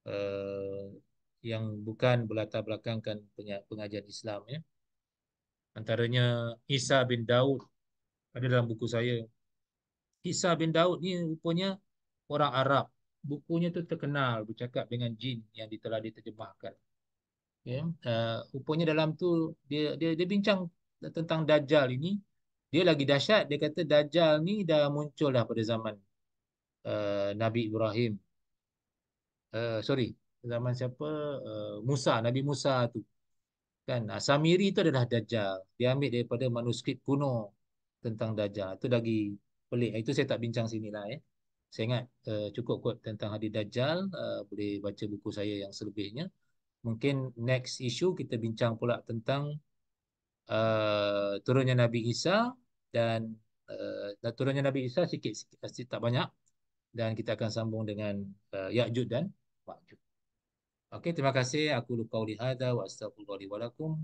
uh, yang bukan berlatar belakangkan pengajian Islam. Ya. Antaranya Isa bin Daud ada dalam buku saya. Isa bin Daud ni rupanya orang Arab. Bukunya tu terkenal bercakap dengan jin yang telah diterjemahkan. Ya. Uh, rupanya dalam tu dia dia, dia bincang tentang Dajjal ini dia lagi dahsyat, dia kata Dajjal ni dah muncul dah pada zaman uh, Nabi Ibrahim. Uh, sorry, zaman siapa? Uh, Musa, Nabi Musa tu. Kan, ah, Samiri tu adalah Dajjal. Dia ambil daripada manuskrip kuno tentang Dajjal. Itu lagi pelik. Ah, itu saya tak bincang sini lah. Eh. Saya ingat uh, cukup kot tentang hadir Dajjal. Uh, boleh baca buku saya yang selebihnya. Mungkin next issue kita bincang pula tentang uh, turunnya Nabi Isa dan uh, eh, turunnya Nabi Isa sikit, sikit sikit tak banyak dan kita akan sambung dengan uh, Ya'jud dan Ma'jud. Okey, terima kasih. Aku lupa ulihada wa astagfirullah li walakum.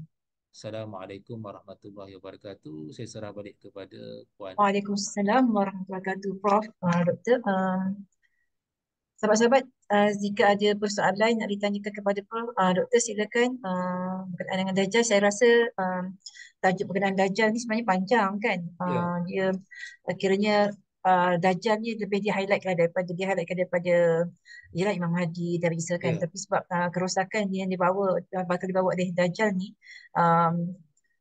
Assalamualaikum warahmatullahi wabarakatuh. Saya serah balik kepada Puan. Waalaikumsalam warahmatullahi wabarakatuh. Prof. Uh, Doktor. Uh... Sahabat-sahabat, uh, jika ada persoalan nak ditanyakan kepada Prof, uh, Doktor silakan uh, berkenaan dengan Dajjal. Saya rasa uh, tajuk berkenaan Dajjal ni sebenarnya panjang kan. Ya. Uh, yeah. Dia akhirnya uh, uh, Dajjal ni lebih di-highlight lah daripada dia highlight kan daripada ialah Imam Hadi dari Isa kan. Yeah. Tapi sebab uh, kerosakan yang dibawa, bakal dibawa oleh Dajjal ni, um,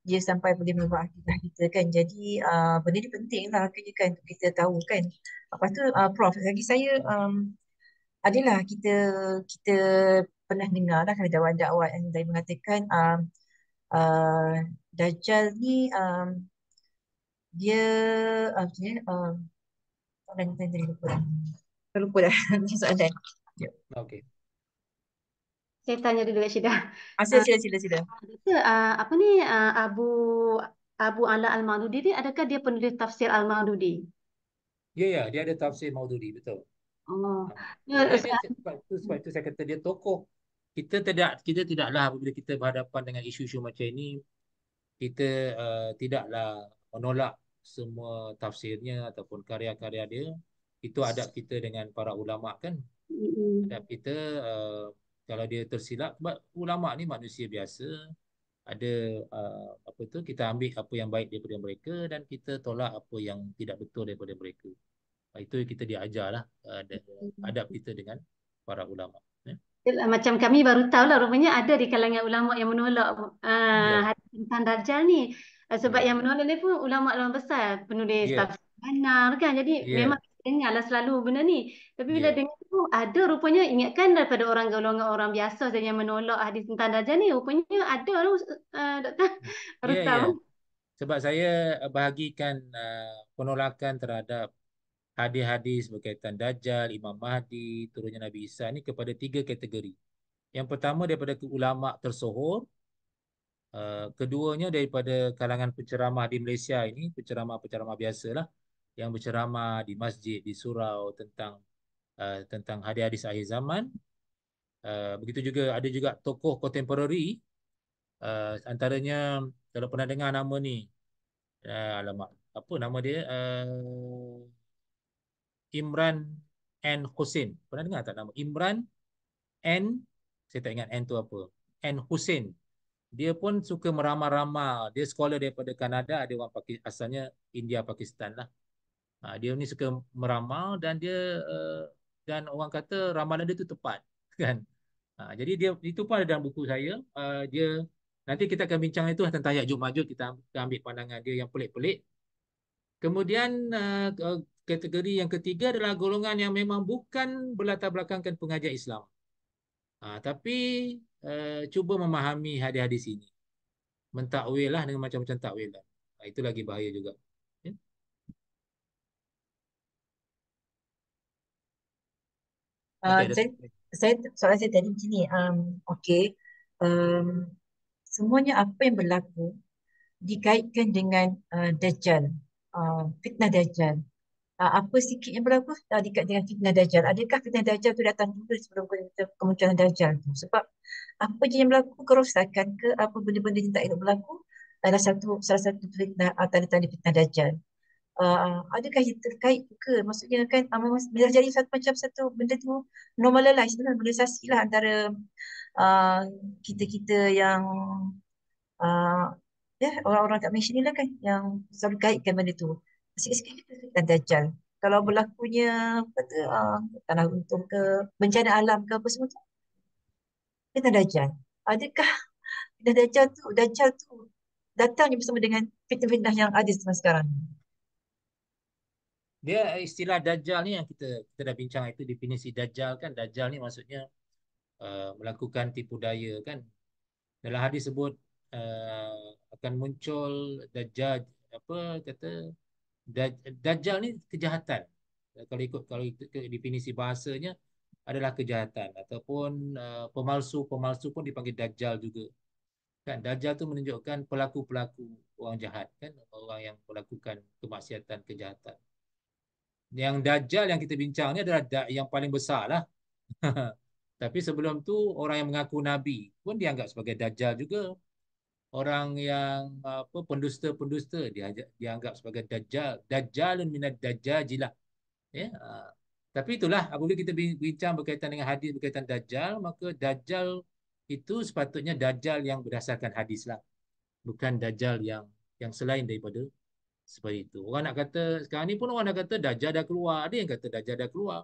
dia sampai boleh merubah akidah kita kan. Jadi uh, benda ni penting lah kan, kan kita tahu kan. Lepas tu uh, Prof, bagi saya um, adalah kita kita pernah dengar lah kalau jawapan dakwah yang dia mengatakan um, uh, Dajjal ni um, dia uh, apa okay, um, orang yang tadi lupa Terlupa dah (laughs) soalan. Yeah. Okay. Saya tanya dulu kat Syedah. Asal sila sila sila. Ah, apa ni uh, Abu Abu Ala Al-Maududi ni adakah dia penulis tafsir Al-Maududi? Ya yeah, ya, yeah, dia ada tafsir Maududi, betul. Oh. Ya, sebab itu sebab itu saya kata dia tokoh. Kita tidak kita tidaklah apabila kita berhadapan dengan isu-isu macam ini kita uh, tidaklah menolak semua tafsirnya ataupun karya-karya dia. Itu adab kita dengan para ulama kan. Adab kita uh, kalau dia tersilap sebab ulama ni manusia biasa ada uh, apa tu kita ambil apa yang baik daripada mereka dan kita tolak apa yang tidak betul daripada mereka itu kita diajarlah uh, adab kita dengan para ulama ya. macam kami baru tahu lah rupanya ada di kalangan ulama yang menolak uh, ya. tentang dajjal ni eh, sebab ya. yang menolak ni pun ulama-ulama besar penulis ya. tafsir kan jadi ya. memang lah selalu benda ni tapi bila ya. dengar tu ada rupanya ingatkan daripada orang golongan orang biasa saja yang menolak hadis tentang dajjal ni rupanya ada lah uh, doktor ya, baru ya, tahu ya. Sebab saya bahagikan uh, penolakan terhadap hadis-hadis berkaitan Dajjal, Imam Mahdi, turunnya Nabi Isa ni kepada tiga kategori. Yang pertama daripada ulama tersohor, uh, keduanya daripada kalangan penceramah di Malaysia ini, penceramah-penceramah biasalah yang berceramah di masjid, di surau tentang uh, tentang hadis-hadis akhir zaman. Uh, begitu juga ada juga tokoh kontemporari uh, antaranya kalau pernah dengar nama ni uh, alamak apa nama dia uh, Imran and Hussein. Pernah dengar tak nama? Imran and saya tak ingat N tu apa. and Hussein. Dia pun suka meramal-ramal. Dia sekolah daripada Kanada. Ada orang pakai asalnya India Pakistan lah. Ha, dia ni suka meramal dan dia eh, dan orang kata ramalan dia tu tepat. (laughs) Kan? Ha, jadi dia itu pun ada dalam buku saya. Eh, dia nanti kita akan bincang itu tentang ayat Jumat Jumat. Kita ambil pandangan dia yang pelik-pelik. Kemudian eh, eh, kategori yang ketiga adalah golongan yang memang bukan berlatar belakangkan pengajar Islam. Ha, tapi eh, cuba memahami hadis-hadis ini. Mentakwil lah dengan macam-macam takwil lah. Ha, itu lagi bahaya juga. Uh, saya, saya soalan saya tadi macam ni um, okay. um, semuanya apa yang berlaku dikaitkan dengan uh, Dajjal uh, fitnah dajjal. Uh, apa sikit yang berlaku uh, dekat dengan fitnah dajjal. Adakah fitnah dajjal tu datang dulu sebelum kemunculan dajjal tu? Sebab apa je yang berlaku kerosakan ke apa benda-benda yang tak elok berlaku adalah satu salah satu fitnah uh, tanda-tanda fitnah dajjal. Uh, adakah ia terkait ke maksudnya kan uh, bila jadi satu macam satu benda tu normalize lah normalisasi lah antara uh, kita-kita yang ya yeah, orang-orang kat Malaysia ni lah kan yang selalu kaitkan benda tu. Sikit-sikit kita kaitkan dajjal. Kalau berlakunya kata uh, tanah untung ke bencana alam ke apa semua tu. Kita dajjal. Adakah dan dajjal tu dajjal tu datangnya bersama dengan fitnah-fitnah yang ada sama sekarang ni? Dia istilah dajjal ni yang kita kita dah bincang itu definisi dajjal kan dajjal ni maksudnya uh, melakukan tipu daya kan dalam hadis sebut uh, akan muncul dajjal apa kata Daj, dajjal ni kejahatan uh, kalau ikut kalau ikut definisi bahasanya adalah kejahatan ataupun pemalsu-pemalsu uh, pun dipanggil dajjal juga kan dajjal tu menunjukkan pelaku-pelaku orang jahat kan orang yang melakukan kemaksiatan kejahatan yang dajjal yang kita bincang ni adalah yang paling besar lah (laughs) tapi sebelum tu orang yang mengaku nabi pun dianggap sebagai dajjal juga orang yang apa pendusta-pendusta diajak dianggap sebagai dajjal dajjalun minad dajjalah ya uh, tapi itulah apabila kita bincang berkaitan dengan hadis berkaitan dajjal maka dajjal itu sepatutnya dajjal yang berdasarkan hadislah bukan dajjal yang yang selain daripada seperti itu orang nak kata sekarang ni pun orang nak kata dajjal dah keluar ada yang kata dajjal dah keluar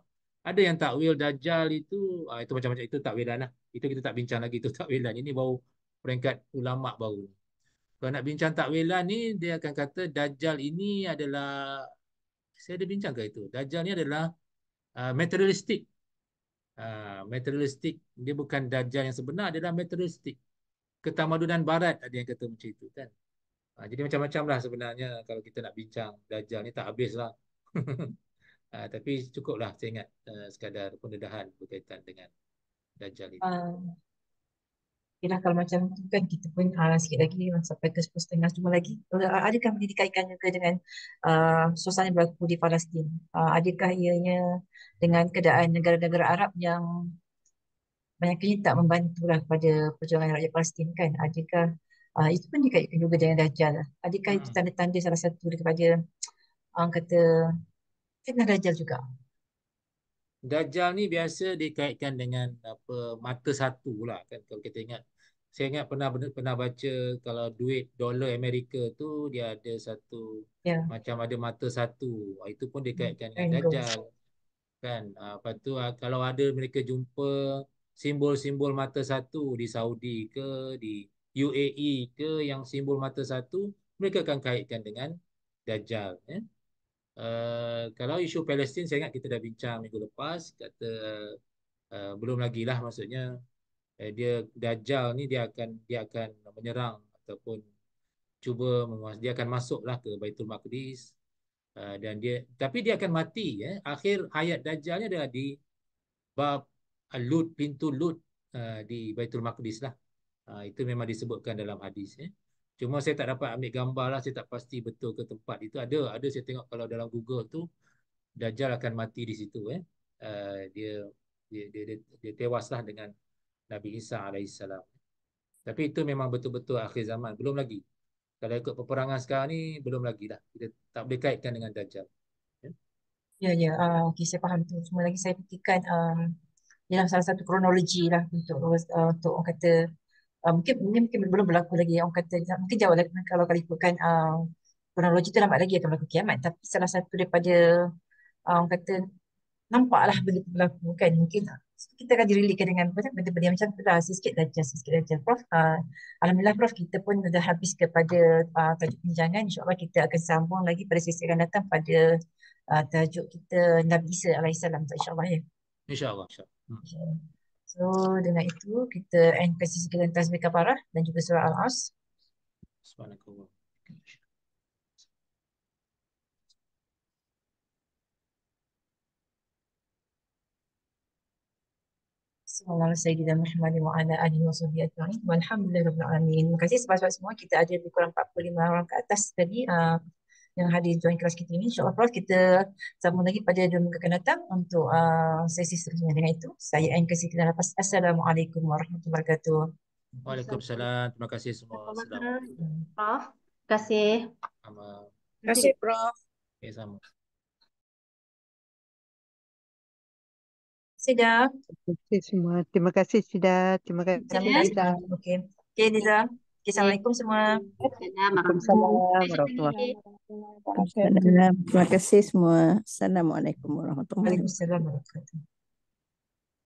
ada yang takwil dajjal itu ah, itu macam-macam itu takwilanlah itu kita tak bincang lagi itu (laughs) takwilan lah. ini baru peringkat ulama baru. Kalau nak bincang takwilan ni dia akan kata dajjal ini adalah saya ada bincang ke itu. Dajjal ni adalah uh, materialistik. Uh, materialistik dia bukan dajjal yang sebenar dia adalah materialistik. Ketamadunan barat ada yang kata macam itu kan. Uh, jadi macam-macam lah sebenarnya kalau kita nak bincang dajjal ni tak habis lah. (laughs) Uh, tapi cukuplah saya ingat uh, sekadar pendedahan berkaitan dengan Dajjal ini. Uh, yelah kalau macam tu kan kita pun uh, sikit lagi lah, sampai ke 10 setengah cuma lagi uh, adakah boleh dikaitkan juga dengan uh, suasana berlaku di Palestin uh, adakah ianya dengan keadaan negara-negara Arab yang banyaknya tak membantu lah pada perjuangan rakyat Palestin kan adakah uh, itu pun dikaitkan juga dengan Dajjal lah. adakah hmm. itu tanda-tanda salah satu daripada orang uh, kata fitnah Dajjal juga Dajjal ni biasa dikaitkan dengan apa mata satu lah kan kalau kita ingat saya ingat pernah pernah baca kalau duit dolar Amerika tu dia ada satu yeah. macam ada mata satu. Ah, itu pun dikaitkan dengan dajal Kan? apa ah, tu? Ah, kalau ada mereka jumpa simbol-simbol mata satu di Saudi ke di UAE ke yang simbol mata satu, mereka akan kaitkan dengan dajal. Eh? Ya. Uh, kalau isu Palestin saya ingat kita dah bincang minggu lepas kata uh, belum lagi lah maksudnya eh, dia dajjal ni dia akan dia akan menyerang ataupun cuba dia akan masuklah ke Baitul Maqdis uh, dan dia tapi dia akan mati ya eh. akhir hayat dajjalnya adalah di bab Lut pintu Lut uh, di Baitul Maqdis lah uh, itu memang disebutkan dalam hadis ya eh. cuma saya tak dapat ambil gambar lah saya tak pasti betul ke tempat itu ada ada saya tengok kalau dalam Google tu dajjal akan mati di situ ya. eh uh, dia dia dia, dia, dia tewaslah dengan Nabi Isa AS. Tapi itu memang betul-betul akhir zaman. Belum lagi. Kalau ikut peperangan sekarang ni, belum lagi dah. Kita tak boleh kaitkan dengan Dajjal. Ya, ya. ya. Uh, ah, okay, saya faham tu. Cuma lagi saya fikirkan um, dalam salah satu kronologi lah untuk, uh, untuk orang kata uh, mungkin, ini mungkin belum berlaku lagi orang kata mungkin jauh lagi kalau kalau ikutkan uh, kronologi tu lambat lagi akan berlaku kiamat tapi salah satu daripada uh, orang kata nampaklah benda berlaku kan mungkin uh, kita akan dirilikkan dengan benda-benda macam tu lah. Sikit saja, sikit saja. Prof, uh, Alhamdulillah Prof, kita pun dah habis kepada uh, tajuk pinjangan. InsyaAllah kita akan sambung lagi pada sesi akan datang pada uh, tajuk kita Nabi Isa AS. InsyaAllah ya. InsyaAllah. InsyaAllah. Hmm. So dengan itu kita end kesi sekalian tasbih kaparah dan juga surah Al-As. Subhanakallah. Assalamualaikum Sayyidina Muhammad wa ala alihi wa sahbihi ajma'in. Walhamdulillahirabbil alamin. Terima kasih sebab-sebab semua kita ada lebih kurang 45 orang ke atas tadi uh, yang hadir join kelas kita ini. InsyaAllah allah kita sambung lagi pada dua minggu akan datang untuk uh, sesi seterusnya dengan itu. Saya Ain Kasih kita lepas. Assalamualaikum warahmatullahi wabarakatuh. Waalaikumsalam. Terima kasih semua. Terima kasih. Terima kasih. Terima kasih, Prof. Okay, Sida. Okay, semua. Terima kasih Sida. Terima kasih Sida. Sida. Okay. Okay, Niza. Okay, Assalamualaikum semua. Assalamualaikum warahmatullahi wabarakatuh. Terima kasih semua. Assalamualaikum warahmatullahi wabarakatuh.